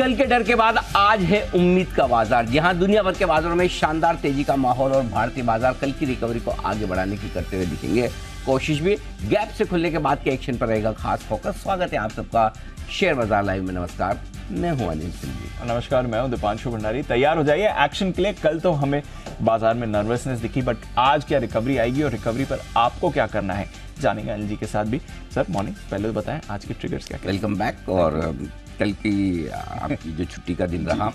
कल के डर के बाद आज है उम्मीद का बाजार जहां दुनिया भर के बाजारों में शानदार तेजी का माहौल और भारतीय बाजार कल की रिकवरी को आगे बढ़ाने की करते हुए दिखेंगे कोशिश भी गैप से खुलने के बाद के एक्शन पर रहेगा खास फोकस स्वागत है आप सबका शेयर बाजार लाइव में नमस्कार मैं हूं अनिल सिंह जी नमस्कार मैं हूं दीपांशु भंडारी तैयार हो जाइए एक्शन के लिए कल तो हमें बाजार में नर्वसनेस दिखी बट आज क्या रिकवरी आएगी और रिकवरी पर आपको क्या करना है जानेंगे अनिल जी के साथ भी सर मॉर्निंग पहले तो बताएं आज के ट्रिगर्स क्या वेलकम बैक और कल की आपकी जो छुट्टी का दिन रहा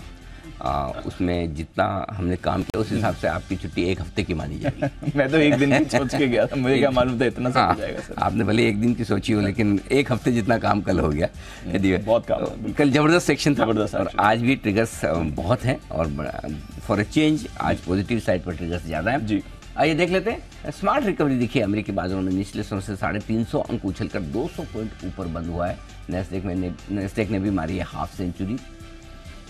आ, उसमें जितना हमने काम किया उस हिसाब से आपकी छुट्टी एक हफ्ते की मानी जाएगी मैं तो एक दिन सोच के गया था मुझे क्या मालूम था इतना हाँ, जाएगा सर आपने भले एक दिन की सोची हो लेकिन एक हफ्ते जितना काम कल हो गया हम्म, यदि बहुत काम तो, कल जबरदस्त सेक्शन था जबरदस्त और आज भी ट्रिगर्स बहुत हैं और फॉर अ चेंज आज पॉजिटिव साइड पर ट्रिगर्स ज़्यादा हैं जी आइए देख लेते हैं स्मार्ट रिकवरी दिखी अमेरिकी बाजारों में निचले समय से साढ़े तीन सौ अंक उछल कर दो सौ पॉइंट ऊपर बंद हुआ है नेस्टेक में नेस्टेक ने भी मारी है हाफ सेंचुरी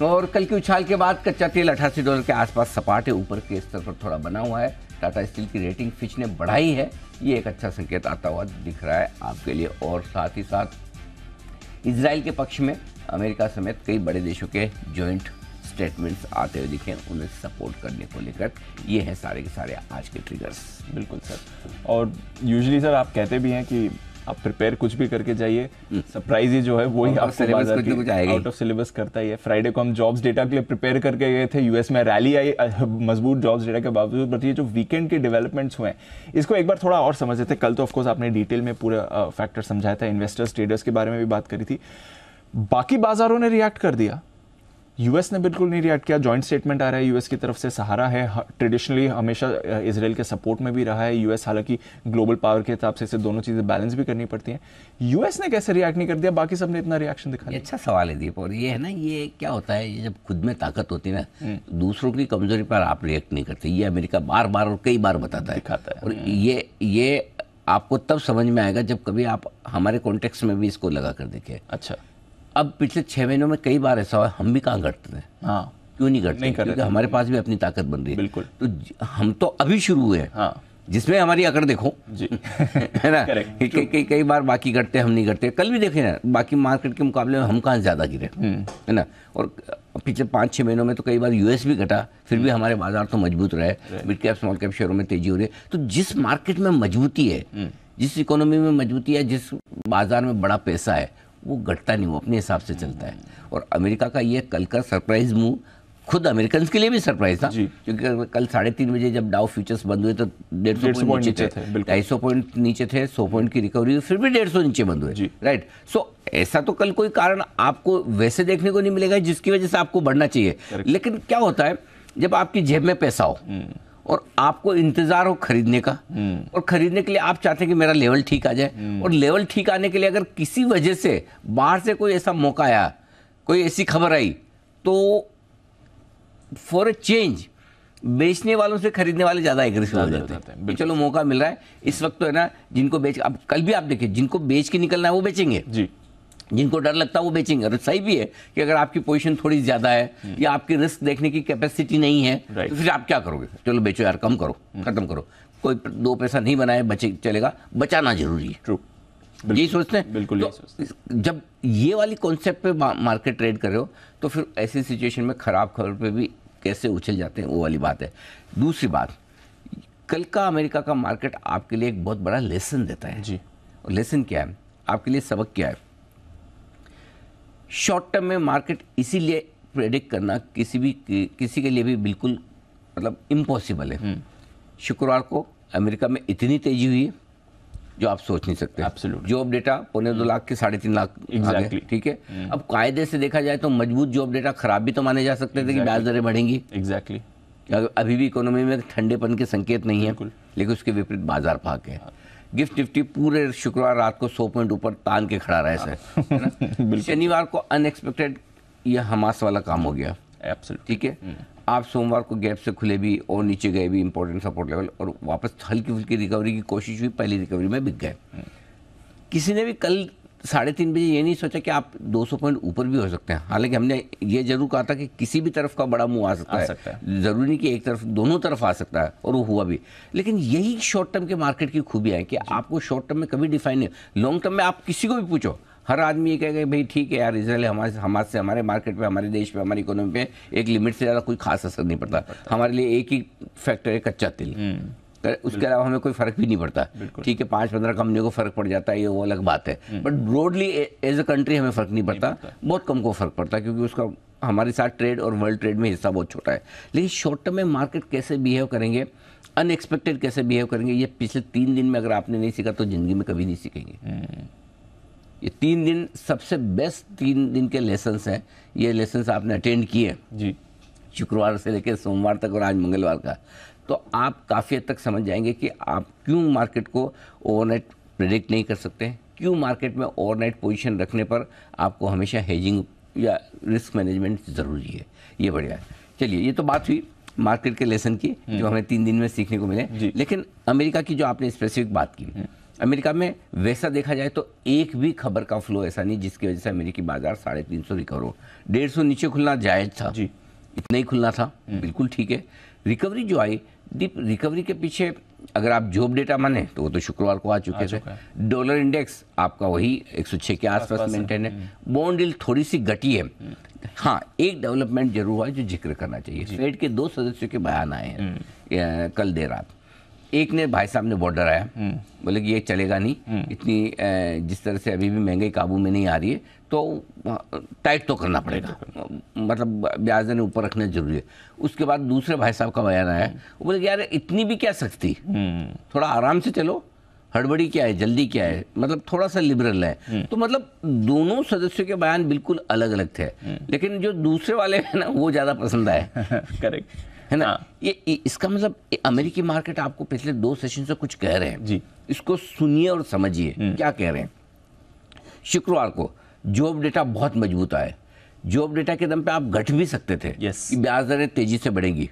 और कल की उछाल के बाद कच्चा तेल अठासी डॉलर के आसपास सपाटे ऊपर के स्तर पर थोड़ा बना हुआ है टाटा स्टील की रेटिंग फिच ने बढ़ाई है ये एक अच्छा संकेत आता हुआ दिख रहा है आपके लिए और साथ ही साथ इसराइल के पक्ष में अमेरिका समेत कई बड़े देशों के ज्वाइंट स्टेटमेंट्स आते हुए दिखें उन्हें सपोर्ट करने को लेकर ये है सारे के सारे आज के ट्रिगर्स बिल्कुल सर और यूजली सर आप कहते भी हैं कि आप प्रिपेयर कुछ भी करके जाइए सरप्राइज हम्म। ही जो है वो ही आउट ऑफ सिलेबस करता ही है फ्राइडे को हम जॉब्स डेटा के लिए प्रिपेयर करके गए थे यूएस में रैली आई मजबूत जॉब्स डेटा के बावजूद बट ये जो वीकेंड के डेवलपमेंट्स हुए हैं इसको एक बार थोड़ा और समझ लेते कल तो ऑफकोर्स आपने डिटेल में पूरा फैक्टर समझाया था इन्वेस्टर्स ट्रेडर्स के बारे में भी बात करी थी बाकी बाजारों ने रिएक्ट कर दिया यूएस ने बिल्कुल नहीं रिएक्ट किया जॉइंट स्टेटमेंट आ रहा है यूएस की तरफ से सहारा है ट्रेडिशनली हमेशा इसराइल के सपोर्ट में भी रहा है यूएस हालांकि ग्लोबल पावर के हिसाब से इसे दोनों चीज़ें बैलेंस भी करनी पड़ती हैं यूएस ने कैसे रिएक्ट नहीं कर दिया बाकी सबने इतना रिएक्शन दिखा दिया अच्छा सवाल है दीप और ये है ना ये क्या होता है ये जब खुद में ताकत होती है ना हम्म। दूसरों की कमजोरी पर आप रिएक्ट नहीं करते ये अमेरिका बार बार और कई बार बताता है दिखाता है और हम्म। ये ये आपको तब समझ में आएगा जब कभी आप हमारे कॉन्टेक्स में भी इसको लगा कर देखें अच्छा अब पिछले छह महीनों में कई बार ऐसा हुआ हम भी कहाँ घटते हैं हाँ। क्यों नहीं घटते क्योंकि हमारे पास भी अपनी ताकत बन रही है बिल्कुल तो हम तो अभी शुरू हुए हैं हाँ। जिसमें हमारी अकड़ देखो है ना कई कई बार बाकी घटते हम नहीं घटते कल भी देखे ना बाकी मार्केट के मुकाबले में हम कहाँ ज़्यादा गिरे हम्म। है ना और पिछले पाँच छः महीनों में तो कई बार यूएस भी घटा फिर भी हम्म। हमारे बाजार तो मजबूत रहे मिड कैप स्मॉल कैप शेयरों में तेजी हो रही है तो जिस मार्केट में मजबूती है हम्म। जिस इकोनॉमी में मजबूती है जिस बाजार में बड़ा पैसा है वो घटता नहीं वो अपने हिसाब से चलता है और अमेरिका का ये कल का सरप्राइज मूव खुद अमेरिकन के लिए भी सरप्राइज था क्योंकि कल साढ़े तीन बजे जब डाउ फ्यूचर्स बंद हुए तो डेढ़ सौ पॉइंट नीचे थे ढाई सौ पॉइंट नीचे थे सौ पॉइंट की रिकवरी फिर भी डेढ़ सौ नीचे बंद हुए राइट सो ऐसा तो कल कोई कारण आपको वैसे देखने को नहीं मिलेगा जिसकी वजह से आपको बढ़ना चाहिए लेकिन क्या होता है जब आपकी जेब में पैसा हो हम्म। और आपको इंतज़ार हो खरीदने का हम्म। और खरीदने के लिए आप चाहते हैं कि मेरा लेवल ठीक आ जाए हम्म। और लेवल ठीक आने के लिए अगर किसी वजह से बाहर से कोई ऐसा मौका आया कोई ऐसी खबर आई तो फॉर अ चेंज बेचने वालों से खरीदने वाले ज़्यादा एग्रेसिव हो जाते हैं चलो मौका मिल रहा है इस वक्त तो है ना जिनको बेच अब कल भी आप देखिए जिनको बेच के निकलना है वो बेचेंगे जी जिनको डर लगता है वो बेचेंगे और सही भी है कि अगर आपकी पोजीशन थोड़ी ज्यादा है हम्म। या आपकी रिस्क देखने की कैपेसिटी नहीं है तो फिर आप क्या करोगे चलो बेचो यार कम करो हम्म। खत्म करो कोई दो पैसा नहीं बनाए बचे चलेगा बचाना जरूरी है ट्रू यही सोचते हैं बिल्कुल तो जब ये वाली कॉन्सेप्ट पे मार्केट ट्रेड कर रहे हो तो फिर ऐसी सिचुएशन में ख़राब खबर पे भी कैसे उछल जाते हैं वो वाली बात है दूसरी बात कल का अमेरिका का मार्केट आपके लिए एक बहुत बड़ा लेसन देता है जी और लेसन क्या है आपके लिए सबक क्या है शॉर्ट टर्म में मार्केट इसीलिए प्रेडिक्ट करना किसी भी किसी के लिए भी बिल्कुल मतलब इम्पॉसिबल है हम्म। शुक्रवार को अमेरिका में इतनी तेजी हुई जो आप सोच नहीं सकते Absolutely. जॉब डेटा पौने दो हम्म। लाख के साढ़े तीन लाख exactly. ठीक है हम्म। अब कायदे से देखा जाए तो मजबूत जॉब डेटा खराब भी तो माने जा सकते exactly. थे कि ब्याज दरें बढ़ेंगी एग्जैक्टली exactly. अभी भी इकोनॉमी में ठंडेपन के संकेत नहीं है लेकिन उसके विपरीत बाजार भाग है हाँ। गिफ्ट निफ्टी पूरे शुक्रवार रात को सौ पॉइंट ऊपर तान के खड़ा रहा सर शनिवार को अनएक्सपेक्टेड यह हमास वाला काम हो गया ठीक है हम्म। आप सोमवार को गैप से खुले भी और नीचे गए भी इंपॉर्टेंट सपोर्ट लेवल और वापस हल्की फुल्की रिकवरी की कोशिश हुई पहली रिकवरी में बिक गए हम्म। किसी ने भी कल साढ़े तीन बजे ये नहीं सोचा कि आप 200 पॉइंट ऊपर भी हो सकते हैं हालांकि हमने ये जरूर कहा था कि किसी भी तरफ का बड़ा मुँह आ सकता है ज़रूरी नहीं कि एक तरफ दोनों तरफ आ सकता है और वो हुआ भी लेकिन यही शॉर्ट टर्म के मार्केट की खूबी है कि आपको शॉर्ट टर्म में कभी डिफाइन नहीं लॉन्ग टर्म में आप किसी को भी पूछो हर आदमी ये कहेगा भाई ठीक है यार इसराइल हमारे हमारे से हमारे मार्केट पे हमारे देश पे हमारी इकोनॉमी पे एक लिमिट से ज़्यादा कोई खास असर नहीं पड़ता हमारे लिए एक ही फैक्टर है कच्चा तिल हम्म। उसके अलावा हमें कोई फ़र्क भी नहीं पड़ता ठीक है पांच पंद्रह कंपनियों को फ़र्क पड़ जाता है ये वो अलग बात है but broadly as a country हमें फ़र्क नहीं पड़ता बहुत कम को फ़र्क पड़ता है क्योंकि उसका हमारे साथ ट्रेड और वर्ल्ड ट्रेड में हिस्सा बहुत छोटा है लेकिन शॉर्ट टर्म में मार्केट कैसे बिहेव करेंगे अनएक्सपेक्टेड कैसे बिहेव करेंगे ये पिछले तीन दिन में अगर आपने नहीं सीखा तो ज़िंदगी में कभी नहीं सीखेंगे हम्म। ये तीन दिन सबसे बेस्ट तीन दिन के लेसन्स हैं ये लेसन आपने अटेंड किए जी शुक्रवार से लेकर सोमवार तक और आज मंगलवार का तो आप काफ़ी हद तक समझ जाएंगे कि आप क्यों मार्केट को ओवरनाइट प्रिडिक्ट नहीं कर सकते क्यों मार्केट में ओवरनाइट पोजीशन रखने पर आपको हमेशा हेजिंग या रिस्क मैनेजमेंट ज़रूरी है ये बढ़िया है चलिए ये तो बात हुई मार्केट के लेसन की जो हम्म। हमें तीन दिन में सीखने को मिले लेकिन अमेरिका की जो आपने स्पेसिफिक बात की हम्म। अमेरिका में वैसा देखा जाए तो एक भी खबर का फ्लो ऐसा नहीं जिसकी वजह से अमेरिकी बाजार साढ़े तीन सौ रिकवर हो डेढ़ सौ नीचे खुलना जायज था जी इतना ही खुलना था हम्म। बिल्कुल ठीक है रिकवरी जो आई दीप रिकवरी के पीछे अगर आप जॉब डेटा माने तो वो तो शुक्रवार को आ चुके थे डॉलर इंडेक्स आपका वही एक सौ 106 के आसपास मेंटेन है बॉन्ड हम्म। डील थोड़ी सी घटी है हम्म। हाँ एक डेवलपमेंट जरूर हुआ जो जिक्र करना चाहिए फेड के दो सदस्यों के बयान आए हैं हम्म। कल देर रात एक ने भाई साहब ने बॉर्डर आया हम्म। बोले कि ये चलेगा नहीं हम्म। इतनी जिस तरह से अभी भी महंगाई काबू में नहीं आ रही है तो टाइट तो, तो करना पड़ेगा मतलब ब्याज ने ऊपर रखना जरूरी है उसके बाद दूसरे भाई साहब का बयान आया हम्म। वो बोले कि यार इतनी भी क्या सख्ती थोड़ा आराम से चलो हड़बड़ी क्या है जल्दी क्या है मतलब थोड़ा सा लिबरल है तो मतलब दोनों सदस्यों के बयान बिल्कुल अलग अलग थे लेकिन जो दूसरे वाले हैं ना वो ज़्यादा पसंद आए करेक्ट है ना हाँ। ये इसका मतलब अमेरिकी मार्केट आपको पिछले दो सेशन से कुछ कह रहे हैं जी इसको सुनिए और समझिए हम्म। क्या कह रहे हैं शुक्रवार को जॉब डेटा बहुत मजबूत आए जॉब डेटा के दम पे आप घट भी सकते थे yes. ब्याज दरें तेजी से बढ़ेंगी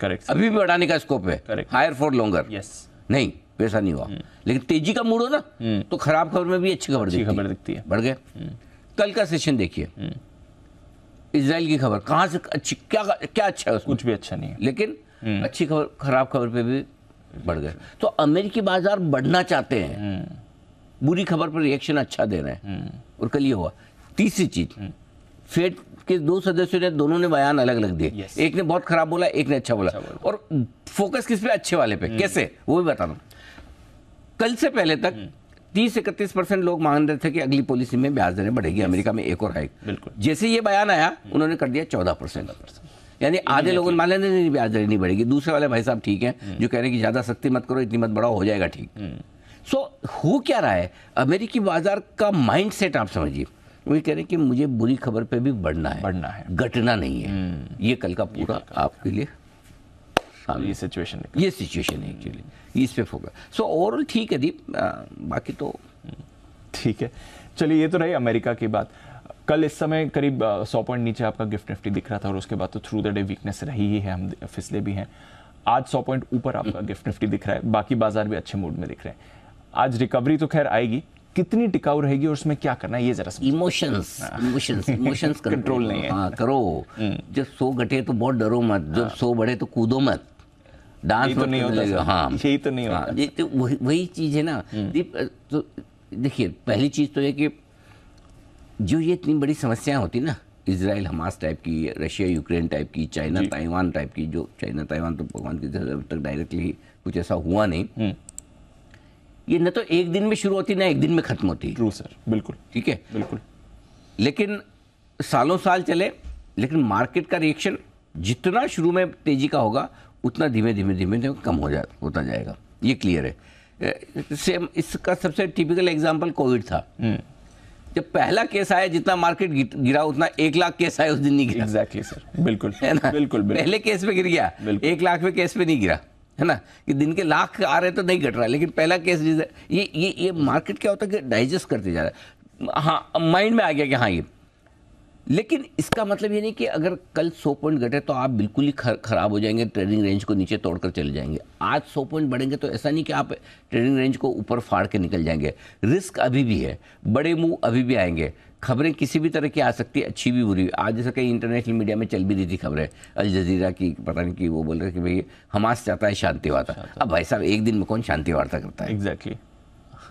करेक्ट अभी भी बढ़ाने का स्कोप है correct higher for longer yes नहीं वैसा नहीं हुआ हम्म। लेकिन तेजी का मूड हो ना हम्म। तो खराब खबर में भी अच्छी खबर दिखती, है बढ़ गए कल का सेशन देखिए इसराइल की खबर कहाँ से अच्छी क्या क्या अच्छा है उसमें? कुछ भी अच्छा नहीं है लेकिन हम्म। अच्छी खबर खराब खबर पे भी बढ़ गए तो अमेरिकी बाजार बढ़ना चाहते हैं हम्म। बुरी खबर पर रिएक्शन अच्छा दे रहे हैं हम्म। और कल ये हुआ तीसरी चीज फेड के दो सदस्यों ने दोनों ने बयान अलग अलग दिए एक ने बहुत खराब बोला एक ने अच्छा बोला, अच्छा और फोकस किस पे अच्छे वाले पे कैसे वो भी बता रहा कल से पहले तक तीस इकतीस परसेंट लोग मान रहे थे कि अगली पॉलिसी में ब्याज दरें बढ़ेगी अमेरिका में एक और हाइक बिल्कुल जैसे ये बयान आया उन्होंने कर दिया चौदह परसेंट यानी आधे लोगों मान लेते ब्याज दरें नहीं बढ़ेगी दूसरे वाले भाई साहब ठीक है हम्म। जो कह रहे हैं कि ज़्यादा सख्ती मत करो इतनी मत बढ़ाओ हो जाएगा ठीक सो हम्म। हो क्या रहा है अमेरिकी बाजार का माइंड सेट आप समझिए वही कह रहे हैं कि मुझे बुरी खबर पे भी बढ़ना है बढ़ना है घटना नहीं है हम्म। ये कल का पूरा आपके लिए सामने ये सिचुएशन है ये सिचुएशन है एक्चुअली इस पे फोकस सो ओवरऑल ठीक है दीप बाकी तो ठीक है चलिए ये तो रही अमेरिका की बात कल इस समय करीब सौ पॉइंट नीचे आपका गिफ्ट निफ्टी दिख रहा था और उसके बाद तो थ्रू द डे वीकनेस रही ही है हम फिसले भी हैं आज सौ पॉइंट ऊपर आपका हम्म। गिफ्ट निफ्टी दिख रहा है बाकी बाजार भी अच्छे मूड में दिख रहे हैं आज रिकवरी तो खैर आएगी कितनी टिकाऊ रहेगी और उसमें क्या करना है ये जरा इमोशंस इमोशंस इमोशंस कंट्रोल नहीं है हाँ करो हम्म। जब सो घटे तो बहुत डरो मत जब हाँ। सो बढ़े तो कूदो मत डांस तो, हाँ। तो नहीं होता हाँ यही तो नहीं होता ये तो वही वही चीज़ है ना हम्म। दीप तो देखिए पहली चीज़ तो है कि जो ये इतनी बड़ी समस्याएं होती ना इसराइल हमास टाइप की रशिया यूक्रेन टाइप की चाइना ताइवान टाइप की जो चाइना ताइवान तो भगवान की तरफ तक डायरेक्टली कुछ ऐसा हुआ नहीं हम्म। ये न तो एक दिन में शुरू होती ना एक दिन में खत्म होती ट्रू सर बिल्कुल ठीक है बिल्कुल लेकिन सालों साल चले लेकिन मार्केट का रिएक्शन जितना शुरू में तेजी का होगा उतना धीमे धीमे धीमे धीमे कम हो जा होता जाएगा ये क्लियर है सेम इसका सबसे टिपिकल एग्जाम्पल कोविड था हम्म। जब पहला केस आया जितना मार्केट गिरा उतना एक लाख केस आया उस दिन नहीं गिरा exactly, सर बिल्कुल है ना बिल्कुल, बिल्कुल पहले केस पे गिर गया एक लाख पे केस पे नहीं गिरा है ना कि दिन के लाख आ रहे तो नहीं घट रहा लेकिन पहला केस ये ये ये मार्केट क्या होता है कि डाइजेस्ट करते जा रहा है हाँ माइंड में आ गया कि हाँ ये लेकिन इसका मतलब ये नहीं कि अगर कल सौ पॉइंट घटे तो आप बिल्कुल ही ख़राब हो जाएंगे ट्रेडिंग रेंज को नीचे तोड़कर चले जाएंगे आज सौ पॉइंट बढ़ेंगे तो ऐसा नहीं कि आप ट्रेडिंग रेंज को ऊपर फाड़ के निकल जाएंगे रिस्क अभी भी है बड़े मुंह अभी भी आएंगे खबरें किसी भी तरह की आ सकती है अच्छी भी बुरी आज जैसे कहीं इंटरनेशनल मीडिया में चल भी रही थी खबरें अल जजीरा की पता नहीं कि वो बोल रहे कि भाई हमास चाहता है शांति वार्ता अब भाई साहब एक दिन में कौन शांति वार्ता करता है एग्जैक्टली exactly.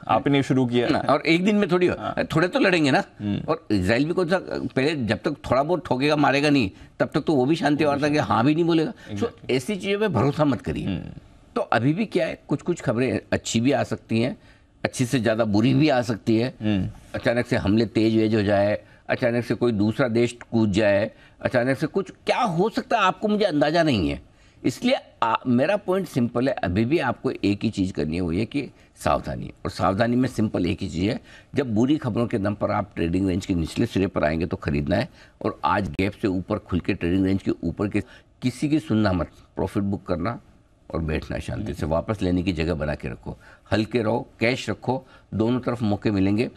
हाँ। आपने शुरू किया ना और एक दिन में थोड़ी हो हाँ। थोड़े तो लड़ेंगे ना हम्म। और इसराइल भी सा पहले जब तक थोड़ा बहुत ठोकेगा मारेगा नहीं तब तक तो वो भी शांति और था हाँ भी नहीं बोलेगा सो ऐसी चीज़ों पर भरोसा मत करिए हम्म। तो अभी भी क्या है कुछ कुछ खबरें अच्छी भी आ सकती हैं अच्छी से ज़्यादा बुरी भी आ सकती है हम्म। अचानक से हमले तेज वेज हो जाए अचानक से कोई दूसरा देश कूद जाए अचानक से कुछ क्या हो सकता है आपको मुझे अंदाज़ा नहीं है इसलिए आ, मेरा पॉइंट सिंपल है अभी भी आपको एक ही चीज़ करनी है वो ये कि सावधानी और सावधानी में सिंपल एक ही चीज़ है जब बुरी खबरों के दम पर आप ट्रेडिंग रेंज के निचले सिरे पर आएंगे तो खरीदना है और आज गैप से ऊपर खुल के ट्रेडिंग रेंज के ऊपर के किसी की सुनना मत प्रॉफिट बुक करना और बैठना शांति से वापस लेने की जगह बना के रखो हल्के रहो कैश रखो दोनों तरफ मौके मिलेंगे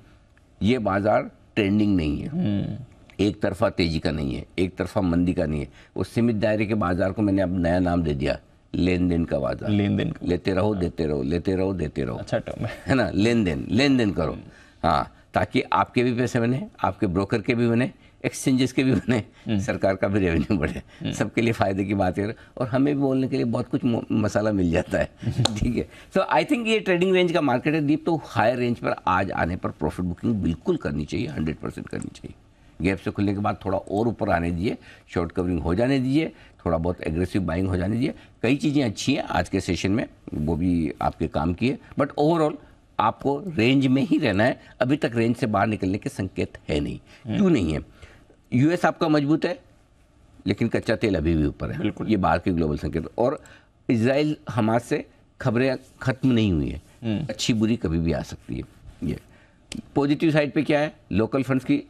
ये बाज़ार ट्रेंडिंग नहीं है हम्म। एक तरफा तेजी का नहीं है एक तरफा मंदी का नहीं है उस सीमित दायरे के बाजार को मैंने अब नया नाम दे दिया लेन देन का बाजार लेन देन लेते रहो देते रहो लेते रहो देते रहो अच्छा टर्म तो है ना लेन देन लेन देन करो हाँ ताकि आपके भी पैसे बने आपके ब्रोकर के भी बने एक्सचेंजेस के भी बने हम्म। सरकार का भी रेवेन्यू बढ़े हम्म। सबके लिए फ़ायदे की बात है और हमें भी बोलने के लिए बहुत कुछ मसाला मिल जाता है ठीक है सो आई थिंक ये ट्रेडिंग रेंज का मार्केट है दीप तो हायर रेंज पर आज आने पर प्रॉफिट बुकिंग बिल्कुल करनी चाहिए हंड्रेड परसेंट करनी चाहिए गैप से खुलने के बाद थोड़ा और ऊपर आने दीजिए शॉर्ट कवरिंग हो जाने दीजिए थोड़ा बहुत एग्रेसिव बाइंग हो जाने दीजिए कई चीज़ें अच्छी हैं आज के सेशन में वो भी आपके काम की है बट ओवरऑल आपको रेंज में ही रहना है अभी तक रेंज से बाहर निकलने के संकेत है नहीं हम्म। क्यों नहीं है यूएस आपका मजबूत है लेकिन कच्चा तेल अभी भी ऊपर है ये बाहर के ग्लोबल संकेत और इसराइल हमास से खबरें खत्म नहीं हुई है हम्म। अच्छी बुरी कभी भी आ सकती है ये पॉजिटिव साइड पे क्या है लोकल फंड्स की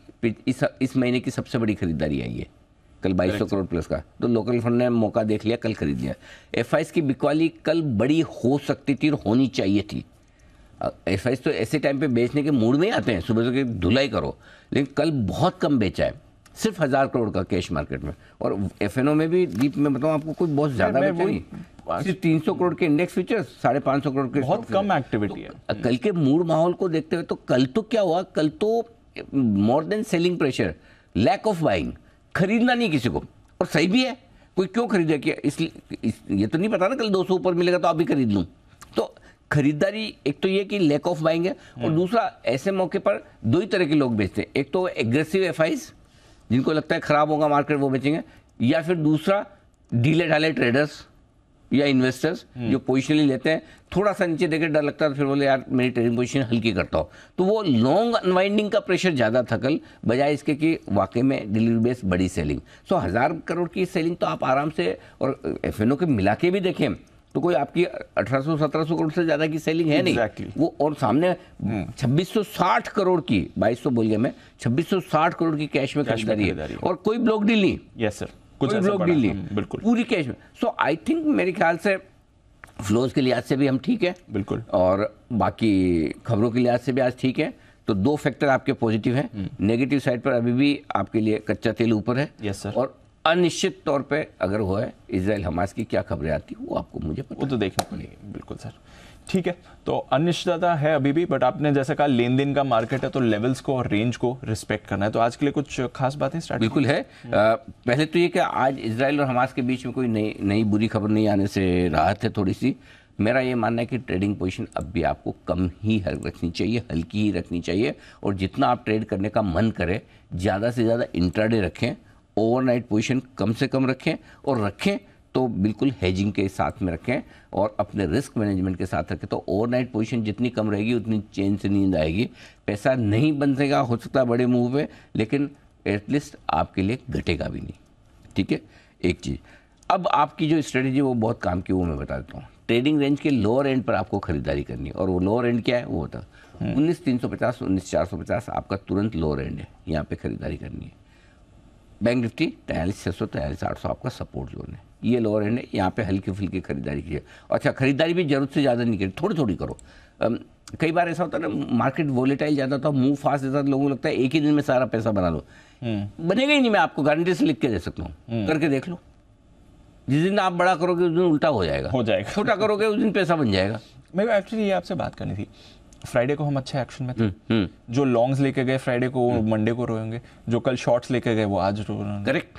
इस इस महीने की सबसे बड़ी खरीदारी आई है कल बाईस करोड़ प्लस का तो लोकल फंड ने मौका देख लिया कल खरीद लिया एफ की बिकवाली कल बड़ी हो सकती थी और होनी चाहिए थी एफ तो ऐसे टाइम पे बेचने के मूड में आते हैं सुबह सुबह धुलाई करो लेकिन कल बहुत कम बेचा है सिर्फ हज़ार करोड़ का कैश मार्केट में और एफ में भी दीप में बताऊँ आपको कोई बहुत ज़्यादा बेचा नहीं सिर्फ तीन सौ करोड़ के इंडेक्स फीचर्स साढ़े पाँच सौ करोड़ के बहुत कम एक्टिविटी तो है कल के मूड माहौल को देखते हुए तो कल तो क्या हुआ कल तो more than selling pressure lack of buying खरीदना नहीं किसी को और सही भी है कोई क्यों खरीदे कि इसलिए इस, ये तो नहीं पता ना कल दो सौ ऊपर मिलेगा तो आप भी खरीद लूँ तो खरीदारी एक तो ये कि लैक ऑफ बाइंग है और हम्म। दूसरा ऐसे मौके पर दो ही तरह के लोग बेचते हैं एक तो एग्रेसिव एफ जिनको लगता है ख़राब होगा मार्केट वो बेचेंगे या फिर दूसरा ढीले ढाले ट्रेडर्स या इन्वेस्टर्स हम्म। जो पोजिशनली लेते हैं थोड़ा सा नीचे देखे डर लगता है फिर बोले यार मेरी ट्रेडिंग पोजिशन हल्की करता हूँ तो वो लॉन्ग अनवाइंडिंग का प्रेशर ज़्यादा था कल बजाय इसके कि वाकई में डिलीवरी बेस बड़ी सेलिंग सो हज़ार करोड़ की सेलिंग तो आप आराम से और एफ के मिला के भी देखें तो कोई आपकी 1800-1700 करोड़ से ज़्यादा की सेलिंग है नहीं exactly. वो और सामने 2660 हम्म। करोड़ की 2200 बोल गया मैं 2660 करोड़ की कैश में खरीदारी है।, है और कोई ब्लॉक डील नहीं यस yes, सर कुछ ब्लॉक डील नहीं बिल्कुल पूरी कैश में सो आई थिंक मेरे ख्याल से फ्लोज के लिहाज से भी हम ठीक है बिल्कुल और बाकी खबरों के लिहाज से भी आज ठीक है तो दो फैक्टर आपके पॉजिटिव हैं नेगेटिव हम्म। साइड पर अभी भी आपके लिए कच्चा तेल ऊपर है यस सर और अनिश्चित तौर पे अगर हुआ है इसराइल हमास की क्या खबरें आती है वो आपको मुझे पता वो तो देखना पड़ेगा बिल्कुल सर ठीक है तो अनिश्चितता है अभी भी बट आपने जैसे कहा लेन देन का मार्केट है तो लेवल्स को और रेंज को रिस्पेक्ट करना है तो आज के लिए कुछ खास बातें स्टार्ट बिल्कुल है आ, पहले तो ये कि आज इसराइल और हमास के बीच में कोई नई नई बुरी खबर नहीं आने से राहत है थोड़ी सी मेरा ये मानना है कि ट्रेडिंग पोजीशन अब भी आपको कम ही रखनी चाहिए हल्की ही रखनी चाहिए और जितना आप ट्रेड करने का मन करें ज़्यादा से ज़्यादा इंट्राडे रखें ओवरनाइट पोजीशन कम से कम रखें और रखें तो बिल्कुल हेजिंग के साथ में रखें और अपने रिस्क मैनेजमेंट के साथ रखें तो ओवरनाइट पोजीशन जितनी कम रहेगी उतनी चेन से नींद आएगी पैसा नहीं बनेगा हो सकता बड़े मूव पे लेकिन एटलीस्ट आपके लिए घटेगा भी नहीं ठीक है एक चीज़ अब आपकी जो स्ट्रेटेजी वो बहुत काम की वो मैं बता देता हूँ ट्रेडिंग रेंज के लोअर एंड पर आपको खरीदारी करनी है और वो लोअर एंड क्या है वो होता है हम्म। उन्नीस तीन सौ पचास उन्नीस चार सौ पचास आपका तुरंत लोअर एंड है यहाँ पे खरीदारी करनी है बैंक निफ्टी तैयलीस छः सौ तैयलीस आठ सौ आपका सपोर्ट जोन है ये लोअर हैंड है यहाँ पे हल्की फुल्की खरीदारी कीजिए अच्छा खरीदारी भी जरूरत से ज़्यादा नहीं करी थोड़ी थोड़ी करो कई बार ऐसा होता है ना मार्केट वोलेटाइल ज़्यादा था तो मूव फास्ट रहता था तो लोगों को लगता है एक ही दिन में सारा पैसा बना लो हम्म। बनेगा ही नहीं मैं आपको गारंटी से लिख के दे सकता हूँ हम्म। करके देख लो जिस दिन आप बड़ा करोगे उस दिन उल्टा हो जाएगा हो जाएगा छोटा करोगे उस दिन पैसा बन जाएगा मेरे एक्चुअली ये आपसे बात करनी थी फ्राइडे को हम अच्छे एक्शन में थे हम्म, जो लॉन्ग्स लेके गए फ्राइडे को मंडे को रोएंगे जो कल शॉर्ट्स लेके गए वो आज रो करेक्ट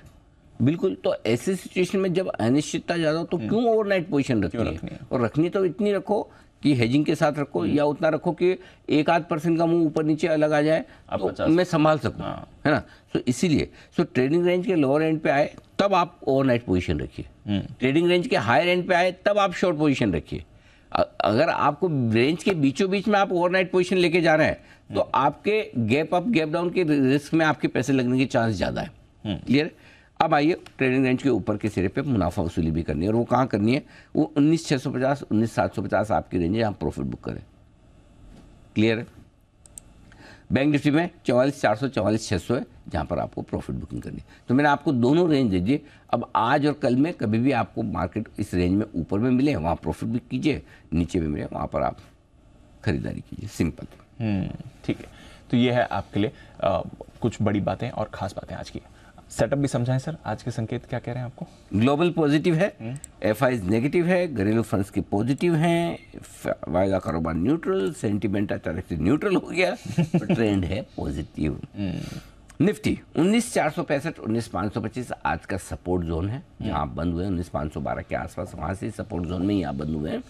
बिल्कुल तो ऐसे सिचुएशन में जब अनिश्चितता ज़्यादा हो तो हम्म। क्यों ओवरनाइट पोजीशन रखनी, रखनी है और रखनी तो इतनी रखो कि हेजिंग के साथ रखो हम्म। या उतना रखो कि एक आध परसेंट का मुंह ऊपर नीचे अलग आ जाए तो मैं संभाल सकूं हाँ। है ना सो इसीलिए सो ट्रेडिंग रेंज के लोअर एंड पे आए तब आप ओवरनाइट पोजीशन रखिए ट्रेडिंग हम्म। रेंज के हायर एंड पे आए तब आप शॉर्ट पोजीशन रखिए अगर आपको रेंज के बीचों बीच में आप ओवरनाइट पोजीशन लेके जा रहे हैं तो आपके गैप अप गैप डाउन के रिस्क में आपके पैसे लगने के चांस ज़्यादा है क्लियर है अब आइए ट्रेडिंग रेंज के ऊपर के सिरे पे मुनाफा वसूली भी करनी है और वो कहाँ करनी है वो उन्नीस छः सौ पचास उन्नीस सात सौ पचास आपकी रेंज है यहाँ प्रॉफिट बुक करें क्लियर है बैंक निफ्टी में चौवालीस चार सौ चौवालीस छः सौ है जहाँ पर आपको प्रॉफिट बुकिंग करनी है तो मैंने आपको दोनों रेंज दे दीजिए अब आज और कल में कभी भी आपको मार्केट इस रेंज में ऊपर में मिले वहाँ प्रॉफिट बुक कीजिए नीचे में मिले वहाँ पर आप खरीदारी कीजिए सिंपल हम्म, ठीक है तो ये है आपके लिए आ, कुछ बड़ी बातें और ख़ास बातें आज की सेटअप भी समझाएं सर आज के संकेत क्या कह रहे हैं आपको ग्लोबल पॉजिटिव है एफ हम्म. नेगेटिव है घरेलू फंड्स के पॉजिटिव हैं वायदा कारोबार न्यूट्रल सेंटिमेंट अचानक से न्यूट्रल हो गया ट्रेंड तो है पॉजिटिव हम्म. निफ्टी उन्नीस चार सौ पैंसठ उन्नीस पाँच सौ पच्चीस आज का सपोर्ट जोन है यहाँ हम्म. बंद हुए उन्नीस पाँच सौ बारह के आसपास वहाँ से सपोर्ट जोन में यहाँ बंद हुए हैं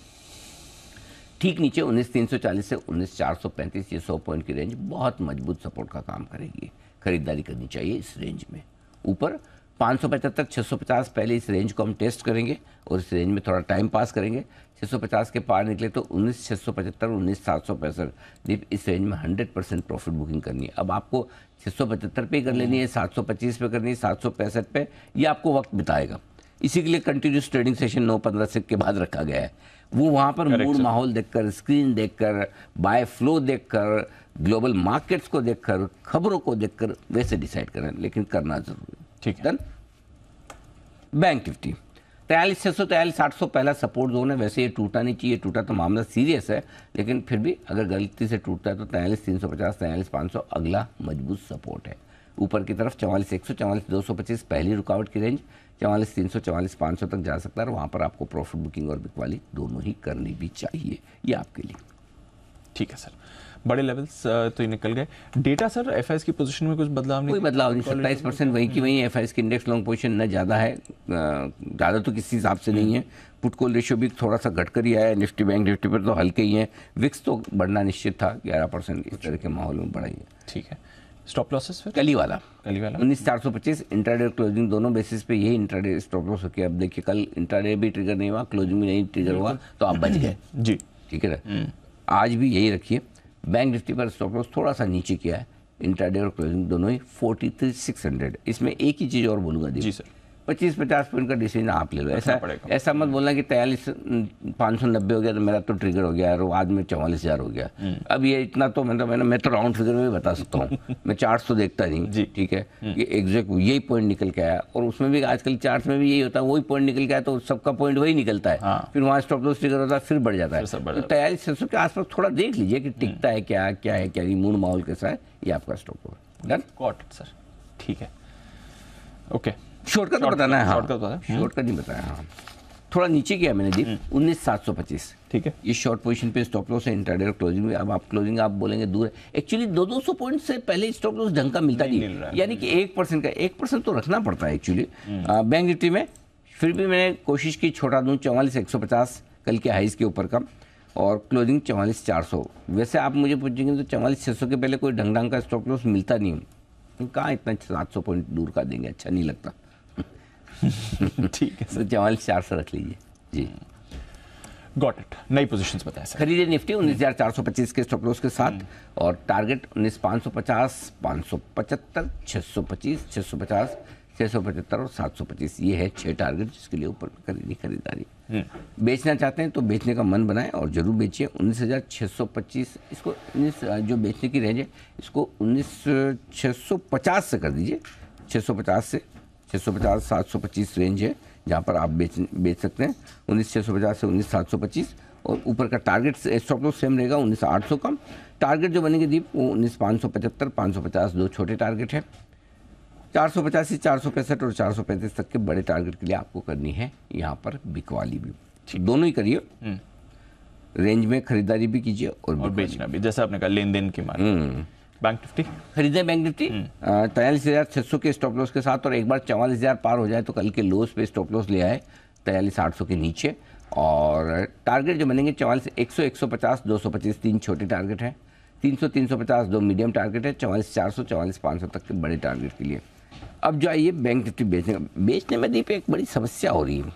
ठीक नीचे उन्नीस तीन सौ चालीस से उन्नीस चार सौ पैंतीस ये सौ पॉइंट की रेंज बहुत मजबूत सपोर्ट का काम करेगी खरीदारी करनी चाहिए इस रेंज में ऊपर 575 तक 650 पहले इस रेंज को हम टेस्ट करेंगे और इस रेंज में थोड़ा टाइम पास करेंगे 650 के पार निकले तो सौ पचहत्तर उन्नीस सात सौ पैंसठ दीप इस रेंज में 100 परसेंट प्रॉफिट बुकिंग करनी है अब आपको 675 पे कर लेनी है 725 पे करनी है सात सौ पैंसठ पे यह आपको वक्त बिताएगा इसी के लिए कंटिन्यूस ट्रेडिंग सेशन नौ पंद्रह से के बाद रखा गया है वो वहाँ पर मूड माहौल देखकर स्क्रीन देखकर बाय फ्लो देखकर ग्लोबल मार्केट्स को देखकर खबरों को देखकर वैसे डिसाइड करें लेकिन करना जरूरी ठीक है बैंक निफ्टी तैयलीस छः सौ तैयलीस आठ सौ पहला सपोर्ट जोन है वैसे ये टूटा नहीं चाहिए टूटा तो मामला सीरियस है लेकिन फिर भी अगर गलती से टूटता है तो तैयलीस तीन सौ पचास तैयलीस पाँच सौ अगला मजबूत सपोर्ट है ऊपर की तरफ चवालीस एक सौ चवालीस दो सौ पच्चीस पहली रुकावट की रेंज चवालीस तीन सौ चवालीस पाँच सौ तक जा सकता है और वहाँ पर आपको प्रॉफिट बुकिंग और बिकवाली दोनों ही करनी भी चाहिए ये आपके लिए ठीक है सर बड़े लेवल्स तो ये निकल गए डेटा सर एफ की पोजीशन में कुछ बदलाव नहीं कोई बदलाव नहीं सत्ताईस परसेंट वहीं की वहीं एफ की इंडेक्स लॉन्ग पोजीशन न ज़्यादा है ज़्यादा तो किसी हिसाब से नहीं है पुट कॉल रेशियो भी थोड़ा सा घटकर ही आया निफ्टी बैंक निफ्टी पर तो हल्के ही हैं विक्स तो बढ़ना निश्चित था ग्यारह परसेंट इस तरह के माहौल में बढ़ा ही है ठीक है स्टॉप लॉसेस फिर कली वाला कली वाला उन्नीस चार सौ पच्चीस इंट्राडे क्लोजिंग दोनों बेसिस पे यही इंट्राडे स्टॉप लॉस हो गया अब देखिए कल इंट्राडे भी ट्रिगर नहीं हुआ क्लोजिंग भी नहीं ट्रिगर हुआ तो आप बच गए जी ठीक है ना हम्म। आज भी यही रखिए बैंक निफ्टी पर स्टॉप लॉस थोड़ा सा नीचे किया है इंट्राडे और क्लोजिंग दोनों ही फोर्टी थ्री सिक्स हंड्रेड इसमें एक ही चीज़ और बोलूँगा जी सर पच्चीस पचास पॉइंट का डिसीजन आप ले लो ऐसा ऐसा मत बोलना कि तैयलीस पाँच सौ नब्बे हो गया तो मेरा तो ट्रिगर हो गया और आज में चौवालीस हज़ार हो गया हम्म। अब ये इतना तो मतलब मैंने मैं तो राउंड फिगर में बता सकता हूँ मैं चार्ट तो देखता नहीं ठीक है हम्म। ये एग्जैक्ट यही पॉइंट निकल के आया और उसमें भी आजकल चार्ट में भी यही होता है वही पॉइंट निकल के आया तो सबका पॉइंट वही निकलता है हाँ। फिर वहाँ स्टॉप लॉस ट्रिगर होता है फिर बढ़ जाता है तो छः के आसपास थोड़ा देख लीजिए कि हम्म। टिकता है क्या क्या है क्या मूड माहौल कैसा है ये आपका स्टॉक होगा डन कॉट सर ठीक है ओके शॉर्टकट तो बताना है हाँ शॉर्टकट हम्म। नहीं बताया हाँ थोड़ा नीचे किया मैंने दीप हम्म। उन्नीस सात सौ पच्चीस ठीक है ये शॉर्ट पोजीशन पे स्टॉप लॉस है इंटरडे क्लोजिंग में अब आप क्लोजिंग आप बोलेंगे दूर है एक्चुअली दो दो सौ पॉइंट से पहले स्टॉप लॉस ढंग का मिलता नहीं, नहीं यानी कि एक परसेंट का एक परसेंट तो रखना पड़ता है एक्चुअली बैंक निफ्टी में फिर भी मैंने कोशिश की छोटा दूँ चौवालीस एक सौ पचास कल के हाइस के ऊपर का और क्लोजिंग चवालीस चार सौ वैसे आप मुझे पूछेंगे तो चौवालीस छः सौ के पहले कोई ढंग ढंग का स्टॉप लॉस मिलता नहीं कहाँ इतना सात सौ पॉइंट दूर का देंगे अच्छा नहीं लगता ठीक है सर तो जमाल चार सौ रख लीजिए जी गॉट इट नई पोजीशंस बताएं सर खरीदे निफ्टी उन्नीस हज़ार चार सौ पच्चीस के स्टॉप लॉस के साथ हम्म। और टारगेट उन्नीस पाँच सौ पचास पाँच सौ पचहत्तर छः सौ पच्चीस छः सौ पचास छः सौ पचहत्तर और सात सौ पच्चीस ये है छः टारगेट जिसके लिए ऊपर खरीदी खरीदारी हम्म। बेचना चाहते हैं तो बेचने का मन बनाएं और ज़रूर बेचिए उन्नीस हज़ार छः सौ पच्चीस इसको उन्नीस जो बेचने की रेंज है इसको उन्नीस छः सौ पचास से कर दीजिए छः सौ पचास से छः सौ पचास सात सौ पच्चीस रेंज है जहाँ पर आप बेच बेच सकते हैं उन्नीस छः सौ पचास से उन्नीस सात सौ पच्चीस और ऊपर का टारगेट स्टॉप लॉस सेम रहेगा उन्नीस आठ सौ कम टारगेट जो बनेंगे दीप वो उन्नीस पाँच सौ पचहत्तर पाँच सौ पचास दो छोटे टारगेट हैं चार सौ पचासी चार सौ पैंसठ और चार सौ पैंतीस तक के बड़े टारगेट के लिए आपको करनी है यहाँ पर बिकवाली भी दोनों ही करिए रेंज हम्म। में खरीदारी भी कीजिए और, और बेचना भी जैसे आपने कहा लेन देन की मांग हम्म। बैंक निफ्टी खरीदे बैंक निफ्टी तैयलीस हज़ार छः सौ के स्टॉप लॉस के साथ और एक बार चवालीस हज़ार पार हो जाए तो कल के लोस पे स्टॉप लॉस ले आए तैयलीस आठ सौ के नीचे और टारगेट जो बनेंगे चवालीस एक सौ एक सौ पचास दो सौ पच्चीस तीन छोटे टारगेट हैं तीन सौ तीन सौ पचास दो मीडियम टारगेट है चवालीस चार सौ चवालीस पाँच सौ तक के बड़े टारगेट के लिए अब जो आइए बैंक निफ्टी बेचने बेचने में दीप एक बड़ी समस्या हो रही है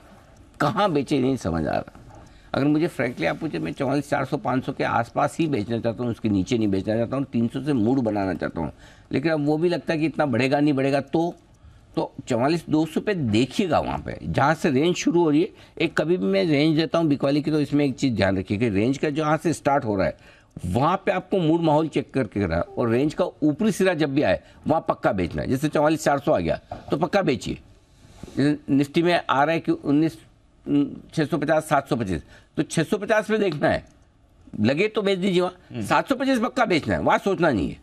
कहाँ बेचे नहीं समझ आ रहा अगर मुझे फ्रैंकली आप पूछे मैं चौवालीस चार सौ पाँच सौ के आसपास ही बेचना चाहता हूँ उसके नीचे नहीं बेचना चाहता हूँ तीन सौ से मूड बनाना चाहता हूँ लेकिन अब वो भी लगता है कि इतना बढ़ेगा नहीं बढ़ेगा तो तो चौवालीस दो सौ पे देखिएगा वहाँ पे जहाँ से रेंज शुरू हो रही है एक कभी भी मैं रेंज देता हूँ बिकवाली की तो इसमें एक चीज़ ध्यान रखिए कि रेंज का जहाँ से स्टार्ट हो रहा है वहाँ पे आपको मूड माहौल चेक करके रहा है और रेंज का ऊपरी सिरा जब भी आए वहाँ पक्का बेचना है जैसे चवालीस चार सौ आ गया तो पक्का बेचिए निफ्टी में आ रहा है कि उन्नीस छः सौ पचास सात सौ पच्चीस तो छः सौ पचास में देखना है लगे तो बेच दीजिए वहाँ हम्म। सात सौ पच्चीस पक्का बेचना है वहाँ सोचना नहीं है